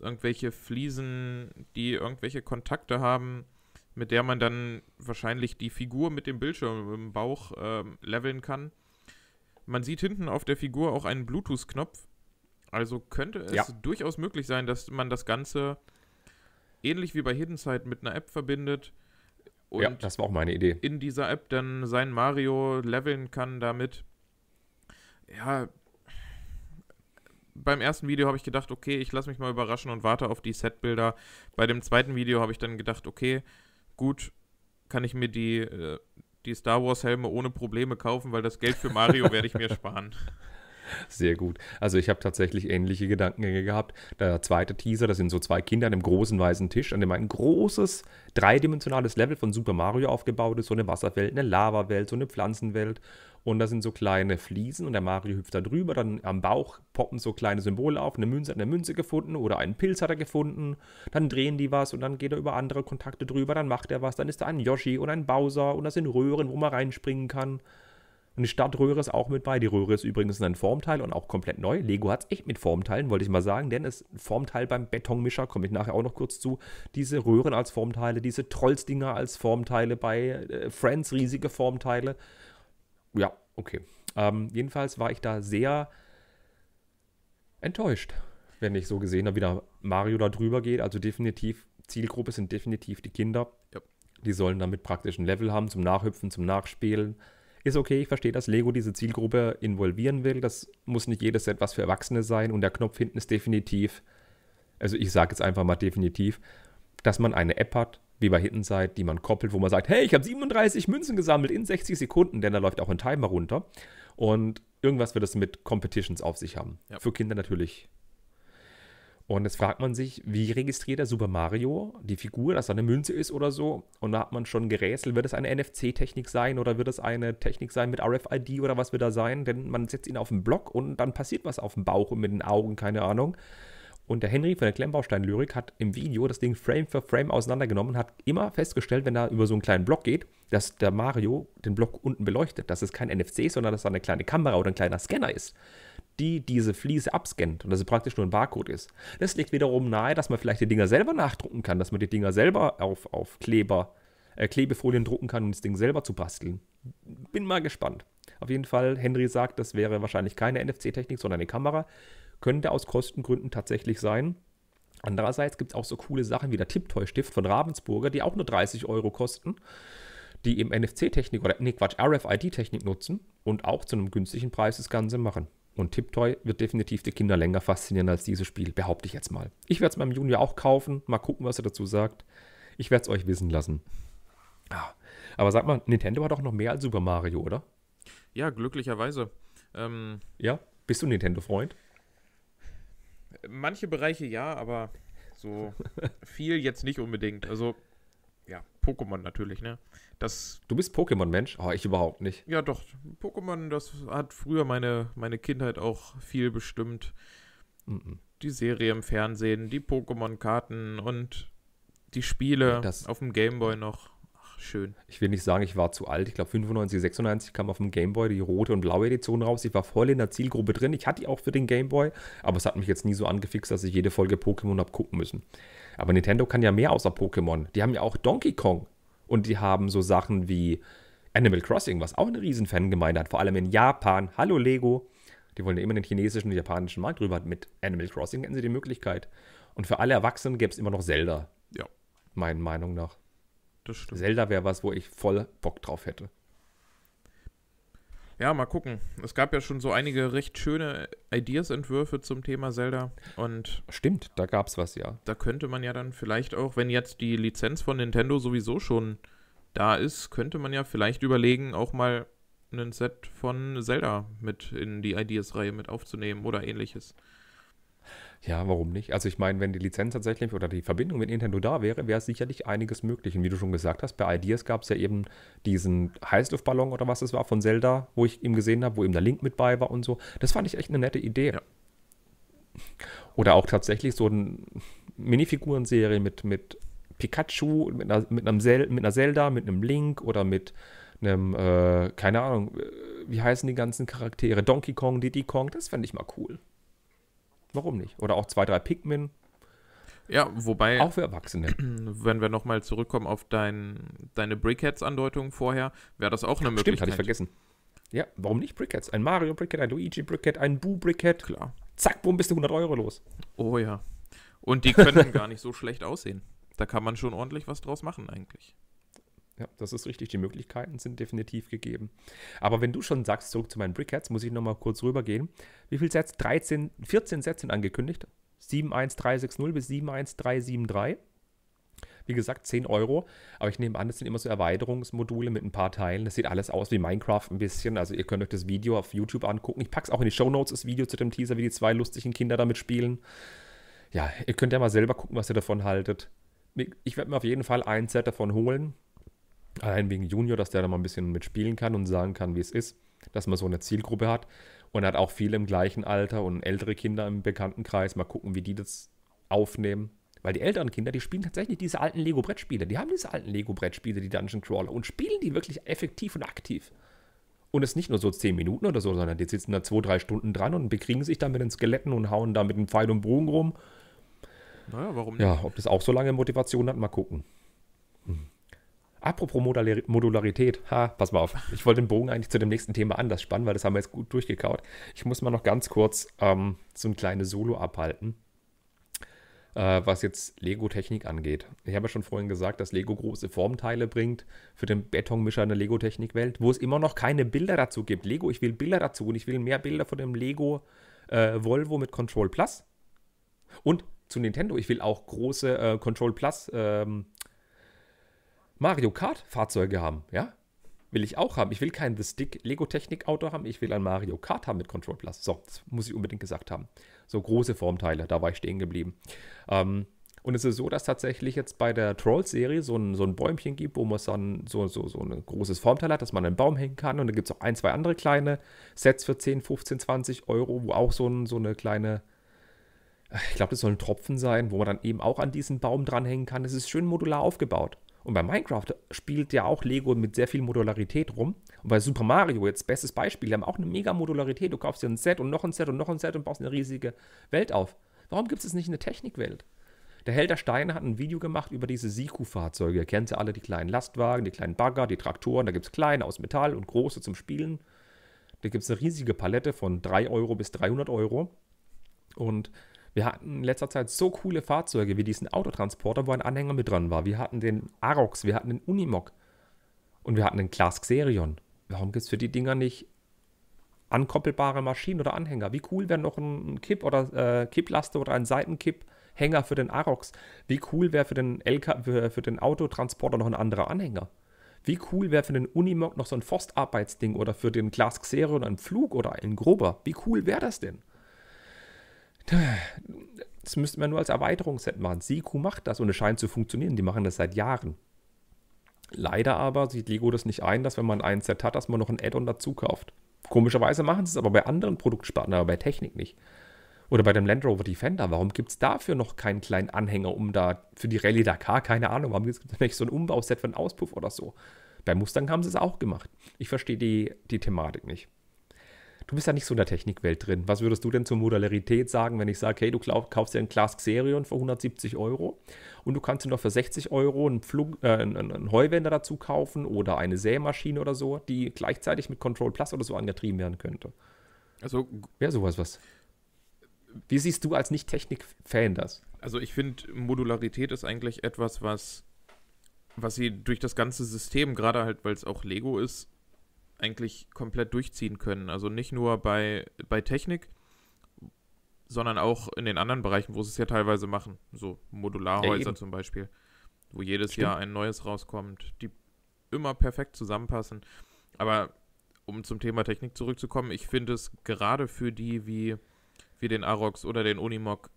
irgendwelche Fliesen, die irgendwelche Kontakte haben, mit der man dann wahrscheinlich die Figur mit dem Bildschirm im Bauch äh, leveln kann. Man sieht hinten auf der Figur auch einen Bluetooth-Knopf. Also könnte es ja. durchaus möglich sein, dass man das Ganze ähnlich wie bei Hidden Side mit einer App verbindet. Und ja, das war auch meine Idee. In dieser App dann sein Mario leveln kann damit ja, beim ersten Video habe ich gedacht, okay, ich lasse mich mal überraschen und warte auf die Setbilder. Bei dem zweiten Video habe ich dann gedacht, okay, gut, kann ich mir die, äh, die Star Wars Helme ohne Probleme kaufen, weil das Geld für Mario werde ich mir sparen. Sehr gut. Also ich habe tatsächlich ähnliche Gedankengänge gehabt. Der zweite Teaser, das sind so zwei Kinder an einem großen weißen Tisch, an dem ein großes dreidimensionales Level von Super Mario aufgebaut ist. So eine Wasserwelt, eine Lavawelt, so eine Pflanzenwelt und da sind so kleine Fliesen und der Mario hüpft da drüber. Dann am Bauch poppen so kleine Symbole auf. Eine Münze hat eine Münze gefunden oder einen Pilz hat er gefunden. Dann drehen die was und dann geht er über andere Kontakte drüber. Dann macht er was. Dann ist da ein Yoshi und ein Bowser und das sind Röhren, wo man reinspringen kann. Und die Stadtröhre ist auch mit bei. Die Röhre ist übrigens ein Formteil und auch komplett neu. Lego hat es echt mit Formteilen, wollte ich mal sagen, denn es Formteil beim Betonmischer, komme ich nachher auch noch kurz zu. Diese Röhren als Formteile, diese Trollsdinger als Formteile bei äh, Friends, riesige Formteile ja, okay. Ähm, jedenfalls war ich da sehr enttäuscht, wenn ich so gesehen habe, wie da Mario da drüber geht. Also definitiv, Zielgruppe sind definitiv die Kinder. Ja. Die sollen damit praktisch ein Level haben zum Nachhüpfen, zum Nachspielen. Ist okay, ich verstehe, dass Lego diese Zielgruppe involvieren will. Das muss nicht jedes Set was für Erwachsene sein. Und der Knopf hinten ist definitiv, also ich sage jetzt einfach mal definitiv, dass man eine App hat, wie bei Hittenside, die man koppelt, wo man sagt, hey, ich habe 37 Münzen gesammelt in 60 Sekunden, denn da läuft auch ein Timer runter. Und irgendwas wird es mit Competitions auf sich haben. Ja. Für Kinder natürlich. Und jetzt fragt man sich, wie registriert der Super Mario, die Figur, dass da eine Münze ist oder so? Und da hat man schon gerätselt, wird es eine NFC-Technik sein oder wird es eine Technik sein mit RFID oder was wird da sein? Denn man setzt ihn auf den Block und dann passiert was auf dem Bauch und mit den Augen, keine Ahnung. Und der Henry von der Klemmbaustein-Lyrik hat im Video das Ding Frame für Frame auseinandergenommen und hat immer festgestellt, wenn er über so einen kleinen Block geht, dass der Mario den Block unten beleuchtet. Dass es kein NFC, sondern dass da eine kleine Kamera oder ein kleiner Scanner ist, die diese Fliese abscannt und dass es praktisch nur ein Barcode ist. Das liegt wiederum nahe, dass man vielleicht die Dinger selber nachdrucken kann, dass man die Dinger selber auf, auf Kleber, äh, Klebefolien drucken kann, um das Ding selber zu basteln. Bin mal gespannt. Auf jeden Fall, Henry sagt, das wäre wahrscheinlich keine NFC-Technik, sondern eine Kamera. Könnte aus Kostengründen tatsächlich sein. Andererseits gibt es auch so coole Sachen wie der Tipptoy-Stift von Ravensburger, die auch nur 30 Euro kosten, die eben NFC-Technik oder, nee, Quatsch, RFID-Technik nutzen und auch zu einem günstigen Preis das Ganze machen. Und Tiptoy wird definitiv die Kinder länger faszinieren als dieses Spiel, behaupte ich jetzt mal. Ich werde es meinem Junior auch kaufen, mal gucken, was er dazu sagt. Ich werde es euch wissen lassen. Ah, aber sag mal, Nintendo hat doch noch mehr als Super Mario, oder? Ja, glücklicherweise. Ähm, ja, bist du Nintendo-Freund? manche Bereiche ja, aber so viel jetzt nicht unbedingt. Also, ja, Pokémon natürlich, ne? Das, du bist Pokémon-Mensch? Oh, ich überhaupt nicht. Ja, doch. Pokémon, das hat früher meine, meine Kindheit auch viel bestimmt. Mm -mm. Die Serie im Fernsehen, die Pokémon-Karten und die Spiele das, auf dem Gameboy noch schön. Ich will nicht sagen, ich war zu alt. Ich glaube, 95, 96 kam auf dem Gameboy die rote und blaue Edition raus. Ich war voll in der Zielgruppe drin. Ich hatte die auch für den Gameboy, aber es hat mich jetzt nie so angefixt, dass ich jede Folge Pokémon habe gucken müssen. Aber Nintendo kann ja mehr außer Pokémon. Die haben ja auch Donkey Kong. Und die haben so Sachen wie Animal Crossing, was auch eine riesen Fangemeinde hat, vor allem in Japan. Hallo Lego. Die wollen ja immer den chinesischen und japanischen Markt rüber. Mit Animal Crossing hätten sie die Möglichkeit. Und für alle Erwachsenen gäbe es immer noch Zelda. Ja. Meiner Meinung nach. Das stimmt. Zelda wäre was, wo ich voll Bock drauf hätte. Ja, mal gucken. Es gab ja schon so einige recht schöne Ideas-Entwürfe zum Thema Zelda. Und Stimmt, da gab es was, ja. Da könnte man ja dann vielleicht auch, wenn jetzt die Lizenz von Nintendo sowieso schon da ist, könnte man ja vielleicht überlegen, auch mal ein Set von Zelda mit in die Ideas-Reihe mit aufzunehmen oder ähnliches. Ja, warum nicht? Also ich meine, wenn die Lizenz tatsächlich oder die Verbindung mit Nintendo da wäre, wäre sicherlich einiges möglich. Und wie du schon gesagt hast, bei Ideas gab es ja eben diesen Heißluftballon oder was es war von Zelda, wo ich ihm gesehen habe, wo eben der Link mit bei war und so. Das fand ich echt eine nette Idee. Ja. Oder auch tatsächlich so eine Minifigurenserie mit, mit Pikachu, mit einer, mit, einem Zel mit einer Zelda, mit einem Link oder mit einem, äh, keine Ahnung, äh, wie heißen die ganzen Charaktere? Donkey Kong, Diddy Kong, das fände ich mal cool. Warum nicht? Oder auch zwei, drei Pikmin. Ja, wobei. Auch für Erwachsene. Wenn wir nochmal zurückkommen auf dein, deine Brickheads-Andeutung vorher, wäre das auch eine Möglichkeit. Stimmt, hatte ich vergessen. Ja, warum nicht Brickheads? Ein Mario Brickhead, ein Luigi Brickhead, ein Boo Brickhead. Klar. Zack, bumm, bist du 100 Euro los. Oh ja. Und die können gar nicht so schlecht aussehen. Da kann man schon ordentlich was draus machen, eigentlich. Ja, das ist richtig. Die Möglichkeiten sind definitiv gegeben. Aber wenn du schon sagst, zurück zu meinen Brickheads, muss ich nochmal kurz rübergehen. Wie viele Sets? 13, 14 Sets sind angekündigt. 71360 bis 71373. Wie gesagt, 10 Euro. Aber ich nehme an, das sind immer so Erweiterungsmodule mit ein paar Teilen. Das sieht alles aus wie Minecraft ein bisschen. Also ihr könnt euch das Video auf YouTube angucken. Ich packe es auch in die Show Notes, das Video zu dem Teaser, wie die zwei lustigen Kinder damit spielen. Ja, ihr könnt ja mal selber gucken, was ihr davon haltet. Ich werde mir auf jeden Fall ein Set davon holen allein wegen Junior, dass der da mal ein bisschen mitspielen kann und sagen kann, wie es ist, dass man so eine Zielgruppe hat. Und er hat auch viele im gleichen Alter und ältere Kinder im Bekanntenkreis. Mal gucken, wie die das aufnehmen. Weil die älteren Kinder, die spielen tatsächlich diese alten Lego-Brettspiele. Die haben diese alten Lego-Brettspiele, die Dungeon Crawler, und spielen die wirklich effektiv und aktiv. Und es ist nicht nur so 10 Minuten oder so, sondern die sitzen da 2, 3 Stunden dran und bekriegen sich dann mit den Skeletten und hauen da mit dem Pfeil und Bogen rum. Naja, warum nicht? Ja, ob das auch so lange Motivation hat, mal gucken. Hm. Apropos Modal Modularität, ha, pass mal auf. Ich wollte den Bogen eigentlich zu dem nächsten Thema anders spannen, weil das haben wir jetzt gut durchgekaut. Ich muss mal noch ganz kurz ähm, so ein kleines Solo abhalten, äh, was jetzt Lego-Technik angeht. Ich habe ja schon vorhin gesagt, dass Lego große Formteile bringt für den Betonmischer in der Lego-Technik-Welt, wo es immer noch keine Bilder dazu gibt. Lego, ich will Bilder dazu und ich will mehr Bilder von dem Lego äh, Volvo mit Control Plus. Und zu Nintendo, ich will auch große äh, Control Plus ähm, Mario Kart Fahrzeuge haben, ja? Will ich auch haben. Ich will kein The Stick Lego Technik Auto haben, ich will ein Mario Kart haben mit Control Plus. So, das muss ich unbedingt gesagt haben. So große Formteile, da war ich stehen geblieben. Ähm, und es ist so, dass tatsächlich jetzt bei der Troll-Serie so ein, so ein Bäumchen gibt, wo man dann so, so, so ein großes Formteil hat, dass man einen Baum hängen kann. Und dann gibt es auch ein, zwei andere kleine Sets für 10, 15, 20 Euro, wo auch so, ein, so eine kleine, ich glaube, das soll ein Tropfen sein, wo man dann eben auch an diesen Baum dranhängen kann. Es ist schön modular aufgebaut. Und bei Minecraft spielt ja auch Lego mit sehr viel Modularität rum. Und bei Super Mario, jetzt bestes Beispiel, die haben auch eine mega Modularität. Du kaufst dir ein Set und noch ein Set und noch ein Set und baust eine riesige Welt auf. Warum gibt es nicht eine Technikwelt? Der Held der Steine hat ein Video gemacht über diese Siku-Fahrzeuge. Ihr kennt ja alle die kleinen Lastwagen, die kleinen Bagger, die Traktoren. Da gibt es kleine aus Metall und große zum Spielen. Da gibt es eine riesige Palette von 3 Euro bis 300 Euro. Und wir hatten in letzter Zeit so coole Fahrzeuge wie diesen Autotransporter, wo ein Anhänger mit dran war. Wir hatten den Arox, wir hatten den Unimog und wir hatten den Class Xerion. Warum gibt es für die Dinger nicht ankoppelbare Maschinen oder Anhänger? Wie cool wäre noch ein Kipp- oder äh, Kipplaster oder ein Seitenkipphänger für den Arox? Wie cool wäre für für, für den Autotransporter noch ein anderer Anhänger? Wie cool wäre für den Unimog noch so ein Forstarbeitsding oder für den Glas Xerion ein Flug oder ein Grober? Wie cool wäre das denn? Das müsste man nur als Erweiterungsset machen. Siku macht das und es scheint zu funktionieren. Die machen das seit Jahren. Leider aber sieht Lego das nicht ein, dass wenn man ein Set hat, dass man noch ein Add-on dazu kauft. Komischerweise machen sie es aber bei anderen Produktsparten, aber bei Technik nicht. Oder bei dem Land Rover Defender. Warum gibt es dafür noch keinen kleinen Anhänger, um da für die Rallye Dakar? Keine Ahnung. Warum gibt es nicht so ein Umbauset für einen Auspuff oder so? Bei Mustang haben sie es auch gemacht. Ich verstehe die, die Thematik nicht. Du bist ja nicht so in der Technikwelt drin. Was würdest du denn zur Modularität sagen, wenn ich sage, hey, du kaufst dir einen Class Xerion für 170 Euro und du kannst dir noch für 60 Euro einen, Pflug, äh, einen Heuwender dazu kaufen oder eine Sämaschine oder so, die gleichzeitig mit Control Plus oder so angetrieben werden könnte? Also wäre sowas was. Wie siehst du als Nicht-Technik-Fan das? Also ich finde, Modularität ist eigentlich etwas, was, was sie durch das ganze System, gerade halt, weil es auch Lego ist, eigentlich komplett durchziehen können. Also nicht nur bei, bei Technik, sondern auch in den anderen Bereichen, wo sie es ja teilweise machen. So Modularhäuser ja, zum Beispiel, wo jedes Stimmt. Jahr ein neues rauskommt, die immer perfekt zusammenpassen. Aber um zum Thema Technik zurückzukommen, ich finde es gerade für die wie, wie den Arox oder den Unimog,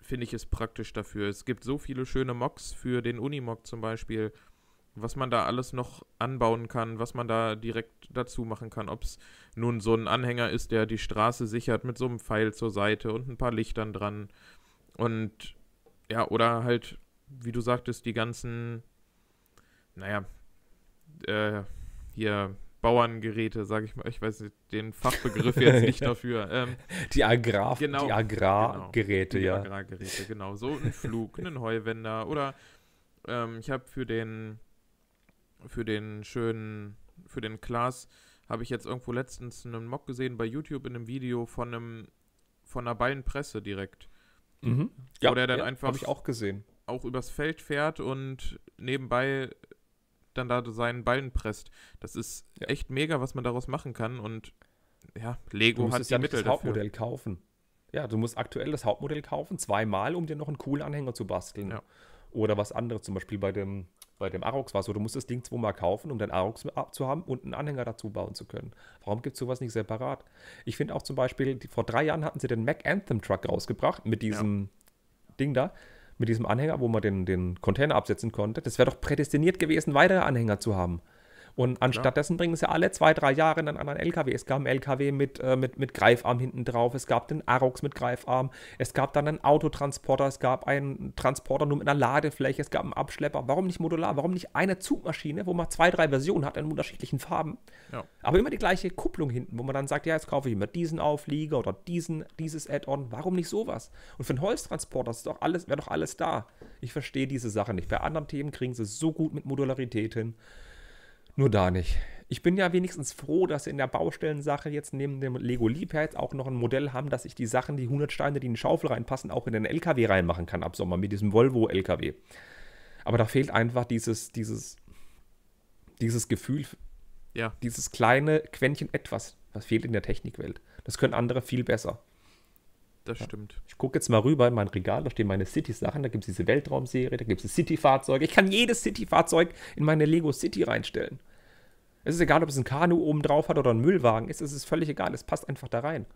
finde ich es praktisch dafür. Es gibt so viele schöne Mocs für den Unimog zum Beispiel was man da alles noch anbauen kann, was man da direkt dazu machen kann. Ob es nun so ein Anhänger ist, der die Straße sichert mit so einem Pfeil zur Seite und ein paar Lichtern dran. Und ja, oder halt, wie du sagtest, die ganzen, naja, äh, hier Bauerngeräte, sage ich mal. Ich weiß den Fachbegriff jetzt nicht dafür. Ähm, die Agrar, genau, die Agrargeräte, genau, die ja. Agrargeräte, genau. So ein Flug, einen Heuwender oder ähm, ich habe für den für den schönen, für den Klaas habe ich jetzt irgendwo letztens einen Mock gesehen bei YouTube in einem Video von einem von einer Ballenpresse direkt. Mhm. Ja, wo der dann ja, einfach ich auch gesehen. Auch übers Feld fährt und nebenbei dann da seinen Ballen presst. Das ist ja. echt mega, was man daraus machen kann und ja, Lego hat die ja Mittel das dafür. Hauptmodell kaufen. Ja, du musst aktuell das Hauptmodell kaufen, zweimal, um dir noch einen coolen Anhänger zu basteln. Ja. Oder was anderes, zum Beispiel bei dem bei dem Arox war es so, du musst das Ding zweimal kaufen, um dein Arox abzuhaben und einen Anhänger dazu bauen zu können. Warum gibt es sowas nicht separat? Ich finde auch zum Beispiel, die, vor drei Jahren hatten sie den Mac Anthem Truck rausgebracht mit diesem ja. Ding da, mit diesem Anhänger, wo man den, den Container absetzen konnte. Das wäre doch prädestiniert gewesen, weitere Anhänger zu haben. Und anstattdessen bringen sie alle zwei, drei Jahre einen anderen LKW. Es gab einen LKW mit, äh, mit, mit Greifarm hinten drauf, es gab den Arox mit Greifarm, es gab dann einen Autotransporter, es gab einen Transporter nur mit einer Ladefläche, es gab einen Abschlepper. Warum nicht modular? Warum nicht eine Zugmaschine, wo man zwei, drei Versionen hat in unterschiedlichen Farben? Ja. Aber immer die gleiche Kupplung hinten, wo man dann sagt, ja, jetzt kaufe ich immer diesen Auflieger oder diesen, dieses Add-on. Warum nicht sowas? Und für einen Holztransporter ist doch alles, wäre doch alles da. Ich verstehe diese Sache nicht. Bei anderen Themen kriegen sie es so gut mit Modularität hin. Nur da nicht. Ich bin ja wenigstens froh, dass sie in der Baustellensache jetzt neben dem Lego Liebherz auch noch ein Modell haben, dass ich die Sachen, die 100 Steine, die in die Schaufel reinpassen, auch in den LKW reinmachen kann ab Sommer mit diesem Volvo LKW. Aber da fehlt einfach dieses, dieses, dieses Gefühl, ja. dieses kleine Quäntchen etwas, was fehlt in der Technikwelt. Das können andere viel besser. Das ja. stimmt. Ich gucke jetzt mal rüber in mein Regal, da stehen meine City-Sachen, da gibt es diese Weltraumserie, da gibt es City-Fahrzeuge. Ich kann jedes City-Fahrzeug in meine Lego City reinstellen. Es ist egal, ob es ein Kanu oben drauf hat oder ein Müllwagen ist, es ist völlig egal, es passt einfach da rein.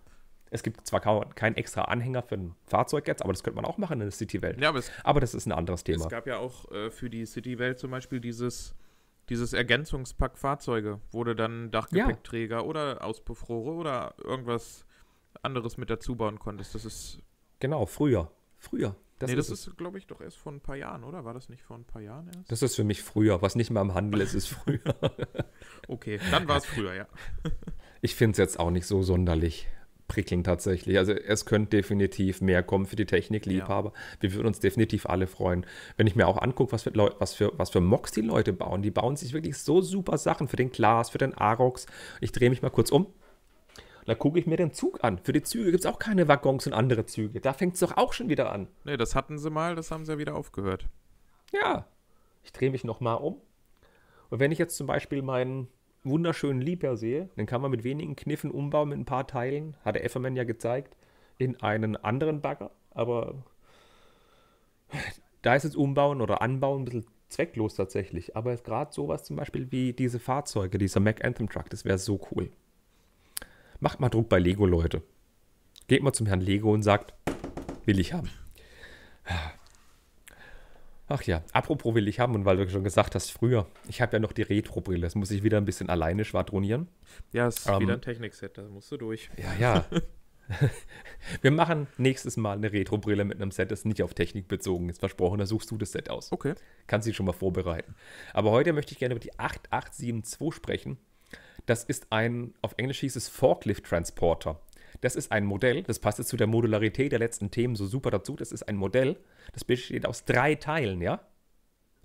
Es gibt zwar keinen extra Anhänger für ein Fahrzeug jetzt, aber das könnte man auch machen in der City-Welt. Ja, aber, aber, das ist ein anderes Thema. Es gab ja auch äh, für die City-Welt zum Beispiel dieses, dieses Ergänzungspack Fahrzeuge, wo du dann Dachgepäckträger ja. oder Auspuffrohre oder irgendwas anderes mit dazu bauen konntest. Das ist. Genau, früher. Früher. Das nee, ist das ist, glaube ich, doch erst vor ein paar Jahren, oder? War das nicht vor ein paar Jahren erst? Das ist für mich früher. Was nicht mehr im Handel ist, ist früher. okay, dann war es früher, ja. ich finde es jetzt auch nicht so sonderlich prickelnd tatsächlich. Also es könnte definitiv mehr kommen für die Technikliebhaber. Ja. Wir würden uns definitiv alle freuen. Wenn ich mir auch angucke, was für, Leu was für, was für Mocks die Leute bauen. Die bauen sich wirklich so super Sachen für den Glas, für den Arox. Ich drehe mich mal kurz um. Da gucke ich mir den Zug an. Für die Züge gibt es auch keine Waggons und andere Züge. Da fängt es doch auch schon wieder an. Nee, das hatten sie mal, das haben sie ja wieder aufgehört. Ja. Ich drehe mich nochmal um. Und wenn ich jetzt zum Beispiel meinen wunderschönen Liebherr sehe, dann kann man mit wenigen Kniffen umbauen, mit ein paar Teilen, hat der Efferman ja gezeigt, in einen anderen Bagger. Aber da ist jetzt Umbauen oder Anbauen ein bisschen zwecklos tatsächlich. Aber gerade sowas zum Beispiel wie diese Fahrzeuge, dieser Mac Anthem Truck, das wäre so cool. Macht mal Druck bei Lego, Leute. Geht mal zum Herrn Lego und sagt, will ich haben. Ach ja, apropos will ich haben und weil du schon gesagt hast, früher, ich habe ja noch die Retro-Brille, das muss ich wieder ein bisschen alleine schwadronieren. Ja, es ist ähm, wieder ein Technik-Set, da musst du durch. Ja, ja. Wir machen nächstes Mal eine Retro-Brille mit einem Set, das nicht auf Technik bezogen ist. Versprochen, da suchst du das Set aus. Okay. Kannst dich schon mal vorbereiten. Aber heute möchte ich gerne über die 8872 sprechen. Das ist ein, auf Englisch hieß es Forklift Transporter. Das ist ein Modell, das passt jetzt zu der Modularität der letzten Themen so super dazu. Das ist ein Modell, das besteht aus drei Teilen, ja?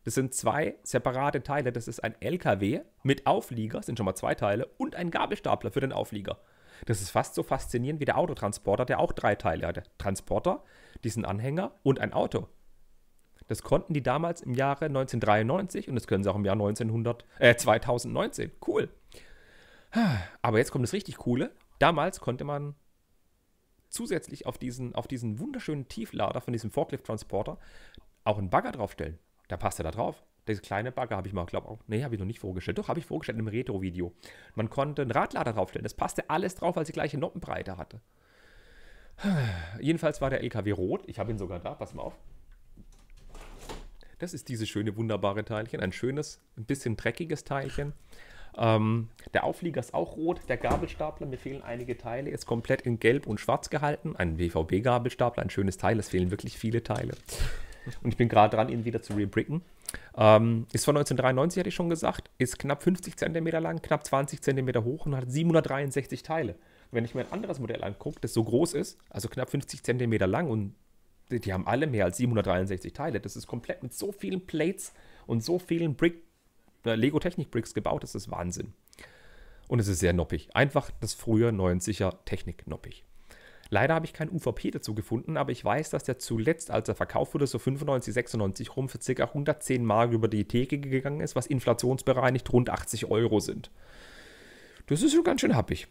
Das sind zwei separate Teile. Das ist ein LKW mit Auflieger, sind schon mal zwei Teile, und ein Gabelstapler für den Auflieger. Das ist fast so faszinierend wie der Autotransporter, der auch drei Teile hatte. Transporter, diesen Anhänger und ein Auto. Das konnten die damals im Jahre 1993 und das können sie auch im Jahr 1900, äh, 2019. Cool. Aber jetzt kommt das richtig Coole. Damals konnte man zusätzlich auf diesen, auf diesen wunderschönen Tieflader von diesem Forklift-Transporter auch einen Bagger draufstellen. Da passt er da drauf. Diese kleine Bagger habe ich mal, glaube ich, nee, habe ich noch nicht vorgestellt. Doch, habe ich vorgestellt im Retro-Video. Man konnte einen Radlader draufstellen. Das passte alles drauf, als die gleiche Noppenbreite hatte. Jedenfalls war der LKW rot. Ich habe ihn sogar da, pass mal auf. Das ist dieses schöne, wunderbare Teilchen. Ein schönes, ein bisschen dreckiges Teilchen. Ähm, der Auflieger ist auch rot, der Gabelstapler, mir fehlen einige Teile, ist komplett in gelb und schwarz gehalten. Ein WVB-Gabelstapler, ein schönes Teil, es fehlen wirklich viele Teile. Und ich bin gerade dran, ihn wieder zu rebricken. Ähm, ist von 1993, hatte ich schon gesagt, ist knapp 50 cm lang, knapp 20 cm hoch und hat 763 Teile. Und wenn ich mir ein anderes Modell angucke, das so groß ist, also knapp 50 cm lang und die haben alle mehr als 763 Teile. Das ist komplett mit so vielen Plates und so vielen Brick äh, Lego Technik Bricks gebaut. Das ist Wahnsinn. Und es ist sehr noppig. Einfach das frühe 90er Technik noppig. Leider habe ich kein UVP dazu gefunden, aber ich weiß, dass der zuletzt, als er verkauft wurde, so 95, 96 rum, für ca. 110 Mark über die Theke gegangen ist, was inflationsbereinigt rund 80 Euro sind. Das ist schon ganz schön happig.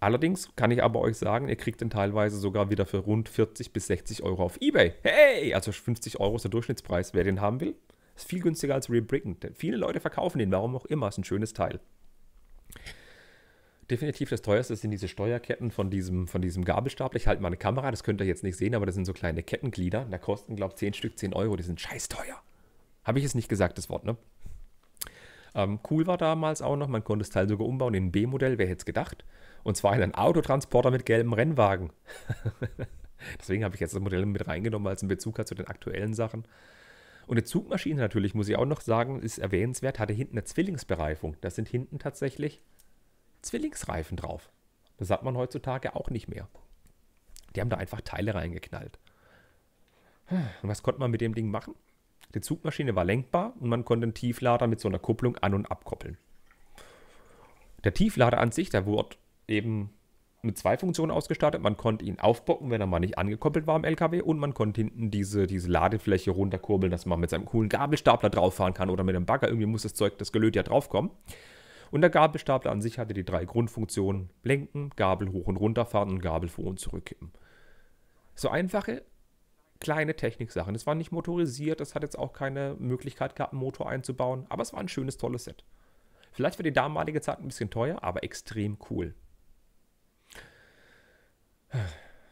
Allerdings kann ich aber euch sagen, ihr kriegt den teilweise sogar wieder für rund 40 bis 60 Euro auf Ebay. Hey, also 50 Euro ist der Durchschnittspreis, wer den haben will. Ist viel günstiger als Rebricken. Viele Leute verkaufen den, warum auch immer. Ist ein schönes Teil. Definitiv das teuerste sind diese Steuerketten von diesem, von diesem Gabelstapler. Ich halte mal eine Kamera, das könnt ihr jetzt nicht sehen, aber das sind so kleine Kettenglieder. Da kosten, glaube ich, 10 Stück 10 Euro. Die sind scheiß teuer. Habe ich jetzt nicht gesagt, das Wort, ne? Ähm, cool war damals auch noch, man konnte das Teil sogar umbauen in ein B-Modell, wer hätte es gedacht? Und zwar in einen Autotransporter mit gelbem Rennwagen. Deswegen habe ich jetzt das Modell mit reingenommen, weil es einen Bezug hat zu den aktuellen Sachen. Und eine Zugmaschine natürlich, muss ich auch noch sagen, ist erwähnenswert, hatte hinten eine Zwillingsbereifung. Da sind hinten tatsächlich Zwillingsreifen drauf. Das hat man heutzutage auch nicht mehr. Die haben da einfach Teile reingeknallt. Und was konnte man mit dem Ding machen? Die Zugmaschine war lenkbar und man konnte den Tieflader mit so einer Kupplung an- und abkoppeln. Der Tieflader an sich, der wurde eben mit zwei Funktionen ausgestattet. Man konnte ihn aufbocken, wenn er mal nicht angekoppelt war am LKW und man konnte hinten diese, diese Ladefläche runterkurbeln, dass man mit seinem coolen Gabelstapler drauffahren kann oder mit einem Bagger. Irgendwie muss das Zeug, das Gelöt ja draufkommen. Und der Gabelstapler an sich hatte die drei Grundfunktionen: Lenken, Gabel hoch und runterfahren und Gabel vor und zurückkippen. So einfache kleine Techniksachen. Es war nicht motorisiert, es hat jetzt auch keine Möglichkeit gehabt, einen Motor einzubauen, aber es war ein schönes, tolles Set. Vielleicht für die damalige Zeit ein bisschen teuer, aber extrem cool.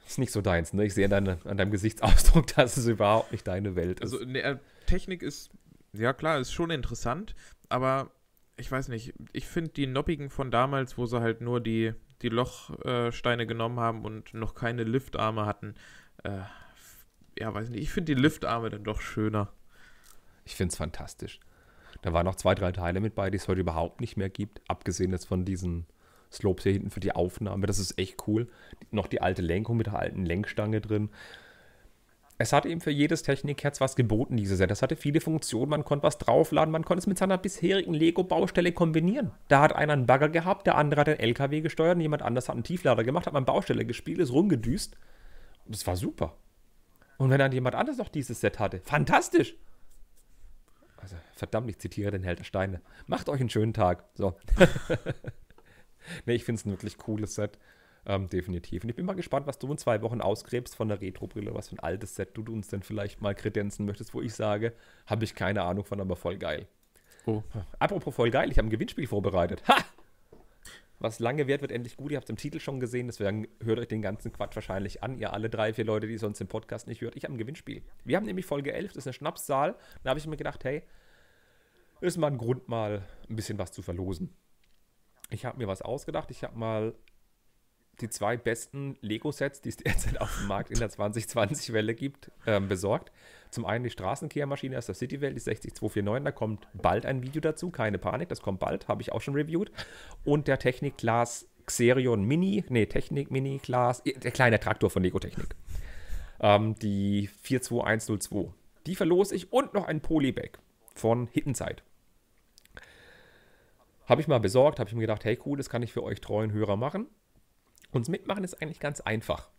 Ist nicht so deins, ne? Ich sehe deine, an deinem Gesichtsausdruck, dass es überhaupt nicht deine Welt ist. Also, ne, äh, Technik ist, ja klar, ist schon interessant, aber ich weiß nicht, ich finde die Noppigen von damals, wo sie halt nur die, die Lochsteine äh, genommen haben und noch keine Liftarme hatten, äh, ja, weiß nicht, ich finde die Liftarme dann doch schöner. Ich finde es fantastisch. Da waren noch zwei, drei Teile mit bei, die es heute überhaupt nicht mehr gibt, abgesehen jetzt von diesen Slopes hier hinten für die Aufnahme. Das ist echt cool. Noch die alte Lenkung mit der alten Lenkstange drin. Es hat eben für jedes Technikherz was geboten, diese Set. Das hatte viele Funktionen. Man konnte was draufladen, man konnte es mit seiner bisherigen Lego-Baustelle kombinieren. Da hat einer einen Bagger gehabt, der andere hat einen LKW gesteuert und jemand anders hat einen Tieflader gemacht, hat man Baustelle gespielt, ist rumgedüst. Und Das war super. Und wenn dann jemand anders noch dieses Set hatte, fantastisch! Also, verdammt, ich zitiere den Held der Steine. Macht euch einen schönen Tag. So. nee, ich finde es ein wirklich cooles Set. Ähm, definitiv. Und ich bin mal gespannt, was du in zwei Wochen ausgräbst von der Retro-Brille, was für ein altes Set du uns denn vielleicht mal kredenzen möchtest, wo ich sage, habe ich keine Ahnung von, aber voll geil. Oh. Apropos voll geil, ich habe ein Gewinnspiel vorbereitet. Ha! Was lange wert wird, endlich gut. Ihr habt es im Titel schon gesehen, deswegen hört euch den ganzen Quatsch wahrscheinlich an. Ihr alle drei, vier Leute, die sonst den Podcast nicht hört. Ich habe ein Gewinnspiel. Wir haben nämlich Folge 11, das ist eine Schnapssaal. Da habe ich mir gedacht, hey, ist mal ein Grund, mal ein bisschen was zu verlosen ich habe mir was ausgedacht. Ich habe mal die zwei besten Lego-Sets, die es derzeit auf dem Markt in der 2020-Welle gibt, ähm, besorgt. Zum einen die Straßenkehrmaschine aus der Citywelt, die 60249. Da kommt bald ein Video dazu. Keine Panik, das kommt bald. Habe ich auch schon reviewed. Und der Technik-Glas Xerion Mini. Nee, Technik-Mini-Glas. Äh, der kleine Traktor von Lego Technik. Ähm, die 42102. Die verlose ich und noch ein Polybag von Hittenzeit. Habe ich mal besorgt, habe ich mir gedacht, hey cool, das kann ich für euch treuen Hörer machen. Und das mitmachen ist eigentlich ganz einfach.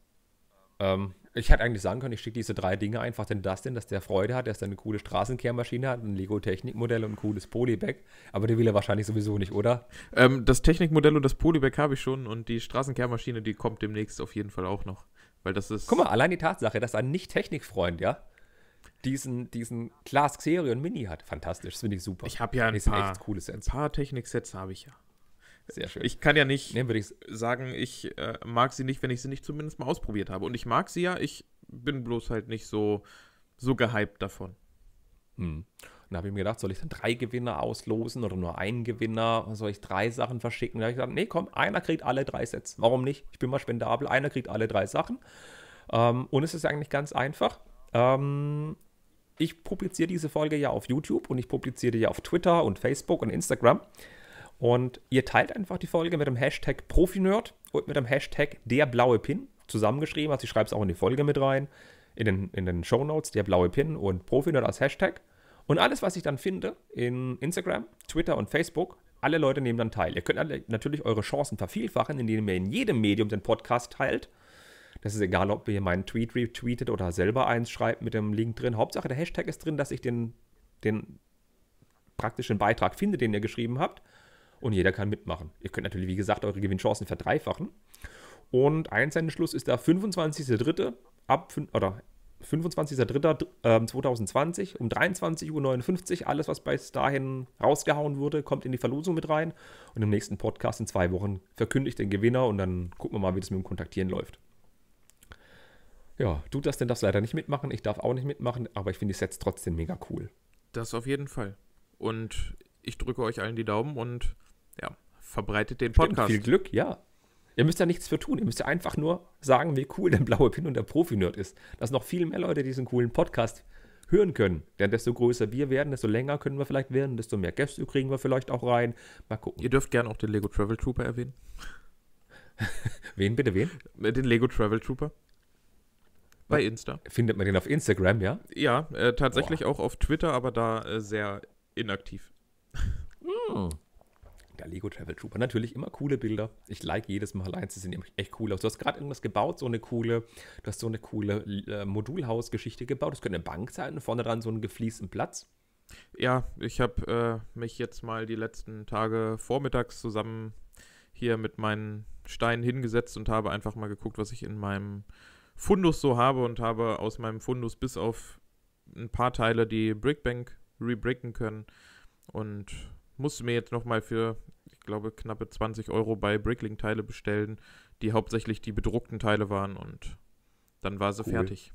Ähm, ich hätte eigentlich sagen können, ich schicke diese drei Dinge einfach den Dustin, dass der Freude hat, dass er eine coole Straßenkehrmaschine hat, ein Lego-Technikmodell und ein cooles Polybag. Aber den will er wahrscheinlich sowieso nicht, oder? Ähm, das Technikmodell und das Polybag habe ich schon und die Straßenkehrmaschine, die kommt demnächst auf jeden Fall auch noch. Weil das ist. Guck mal, allein die Tatsache, dass ein Nicht-Technikfreund, ja, diesen, diesen Class Xerion Mini hat. Fantastisch, das finde ich super. Ich habe ja ein das paar, echt coole Sets. ein paar Technik-Sets habe ich ja. Sehr schön. Ich kann ja nicht nee, ich sagen, ich äh, mag sie nicht, wenn ich sie nicht zumindest mal ausprobiert habe. Und ich mag sie ja, ich bin bloß halt nicht so, so gehypt davon. Hm. Dann habe ich mir gedacht, soll ich dann drei Gewinner auslosen oder nur einen Gewinner? Soll ich drei Sachen verschicken? Da habe ich gesagt, nee, komm, einer kriegt alle drei Sets. Warum nicht? Ich bin mal spendabel, einer kriegt alle drei Sachen. Ähm, und es ist eigentlich ganz einfach. Ähm, ich publiziere diese Folge ja auf YouTube und ich publiziere ja auf Twitter und Facebook und Instagram. Und ihr teilt einfach die Folge mit dem Hashtag Profinerd und mit dem Hashtag der blaue Pin zusammengeschrieben. Also ich schreibe es auch in die Folge mit rein, in den, in den Show Notes, der blaue Pin und Profinerd als Hashtag. Und alles, was ich dann finde in Instagram, Twitter und Facebook, alle Leute nehmen dann teil. Ihr könnt natürlich eure Chancen vervielfachen, indem ihr in jedem Medium den Podcast teilt das ist egal, ob ihr meinen Tweet retweetet oder selber eins schreibt mit dem Link drin. Hauptsache der Hashtag ist drin, dass ich den, den praktischen Beitrag finde, den ihr geschrieben habt. Und jeder kann mitmachen. Ihr könnt natürlich, wie gesagt, eure Gewinnchancen verdreifachen. Und ein Sendeschluss ist der 25.03. ab oder 25.03.2020 ähm, um 23.59 Uhr. Alles, was bis dahin rausgehauen wurde, kommt in die Verlosung mit rein. Und im nächsten Podcast in zwei Wochen verkündigt den Gewinner und dann gucken wir mal, wie das mit dem Kontaktieren läuft. Ja, du das denn das leider nicht mitmachen, ich darf auch nicht mitmachen, aber ich finde die Sets trotzdem mega cool. Das auf jeden Fall. Und ich drücke euch allen die Daumen und ja, verbreitet den Podcast. Stimmt, viel Glück, ja. Ihr müsst ja nichts für tun. Ihr müsst ja einfach nur sagen, wie cool der blaue Pin und der Profi-Nerd ist. Dass noch viel mehr Leute diesen coolen Podcast hören können. Denn desto größer wir werden, desto länger können wir vielleicht werden, desto mehr Gäste kriegen wir vielleicht auch rein. Mal gucken. Ihr dürft gerne auch den Lego Travel Trooper erwähnen. wen bitte, wen? Den Lego Travel Trooper. Bei Insta. Findet man den auf Instagram, ja? Ja, äh, tatsächlich Boah. auch auf Twitter, aber da äh, sehr inaktiv. Mm. Der Lego Travel Trooper. Natürlich immer coole Bilder. Ich like jedes Mal eins. Die sehen nämlich echt cool aus. Du hast gerade irgendwas gebaut, so eine coole, du hast so eine coole äh, Modulhausgeschichte gebaut. Das könnte eine Bank sein, vorne dran so einen gefließten Platz. Ja, ich habe äh, mich jetzt mal die letzten Tage vormittags zusammen hier mit meinen Steinen hingesetzt und habe einfach mal geguckt, was ich in meinem Fundus so habe und habe aus meinem Fundus bis auf ein paar Teile die Brickbank rebricken können und musste mir jetzt nochmal für, ich glaube, knappe 20 Euro bei Brickling Teile bestellen, die hauptsächlich die bedruckten Teile waren und dann war sie cool. fertig.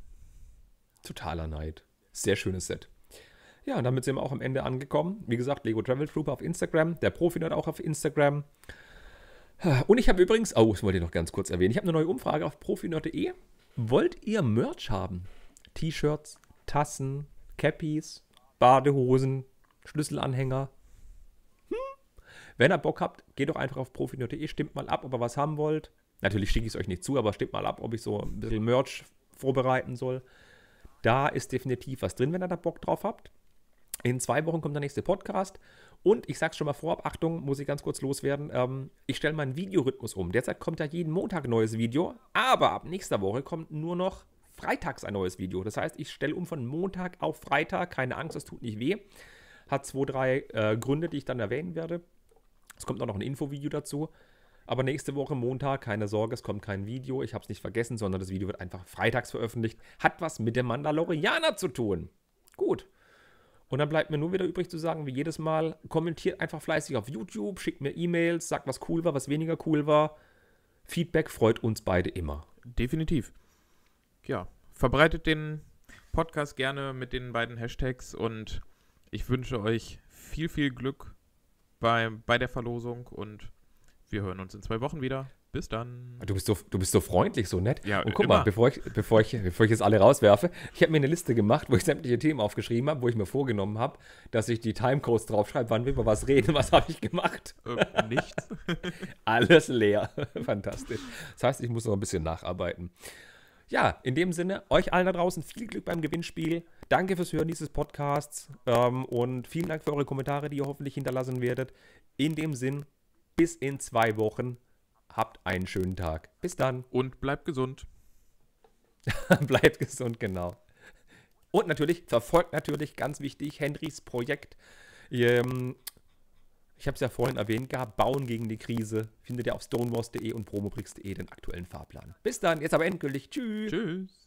Totaler Neid. Sehr schönes Set. Ja, und damit sind wir auch am Ende angekommen. Wie gesagt, Lego Travel Trooper auf Instagram, der Profi dort auch auf Instagram. Und ich habe übrigens, oh, das wollte ich noch ganz kurz erwähnen, ich habe eine neue Umfrage auf profi.de Wollt ihr Merch haben? T-Shirts, Tassen, Cappies, Badehosen, Schlüsselanhänger. Hm? Wenn ihr Bock habt, geht doch einfach auf profi.de, stimmt mal ab, ob ihr was haben wollt. Natürlich schicke ich es euch nicht zu, aber stimmt mal ab, ob ich so ein bisschen Merch vorbereiten soll. Da ist definitiv was drin, wenn ihr da Bock drauf habt. In zwei Wochen kommt der nächste Podcast. Und ich sage es schon mal vorab, Achtung, muss ich ganz kurz loswerden. Ähm, ich stelle meinen Videorhythmus um. Derzeit kommt ja jeden Montag ein neues Video, aber ab nächster Woche kommt nur noch freitags ein neues Video. Das heißt, ich stelle um von Montag auf Freitag. Keine Angst, das tut nicht weh. Hat zwei, drei äh, Gründe, die ich dann erwähnen werde. Es kommt auch noch ein Infovideo dazu. Aber nächste Woche Montag, keine Sorge, es kommt kein Video. Ich habe es nicht vergessen, sondern das Video wird einfach freitags veröffentlicht. Hat was mit dem Mandalorianer zu tun. Gut. Und dann bleibt mir nur wieder übrig zu sagen, wie jedes Mal, kommentiert einfach fleißig auf YouTube, schickt mir E-Mails, sagt, was cool war, was weniger cool war. Feedback freut uns beide immer. Definitiv. Ja, verbreitet den Podcast gerne mit den beiden Hashtags und ich wünsche euch viel, viel Glück bei, bei der Verlosung und wir hören uns in zwei Wochen wieder. Bis dann. Du bist so, du bist so freundlich, so nett. Ja, und guck immer. mal, bevor ich, bevor, ich, bevor ich jetzt alle rauswerfe, ich habe mir eine Liste gemacht, wo ich sämtliche Themen aufgeschrieben habe, wo ich mir vorgenommen habe, dass ich die Timecodes draufschreibe, wann wir über was reden. Was habe ich gemacht? Äh, nichts. Alles leer. Fantastisch. Das heißt, ich muss noch ein bisschen nacharbeiten. Ja, in dem Sinne, euch allen da draußen viel Glück beim Gewinnspiel. Danke fürs Hören dieses Podcasts ähm, und vielen Dank für eure Kommentare, die ihr hoffentlich hinterlassen werdet. In dem Sinn, bis in zwei Wochen. Habt einen schönen Tag. Bis dann. Und bleibt gesund. bleibt gesund, genau. Und natürlich, verfolgt natürlich, ganz wichtig, Henrys Projekt. Ähm, ich habe es ja vorhin erwähnt gehabt, Bauen gegen die Krise. Findet ihr auf stonewars.de und promobricks.de den aktuellen Fahrplan. Bis dann, jetzt aber endgültig. Tschüss. Tschüss.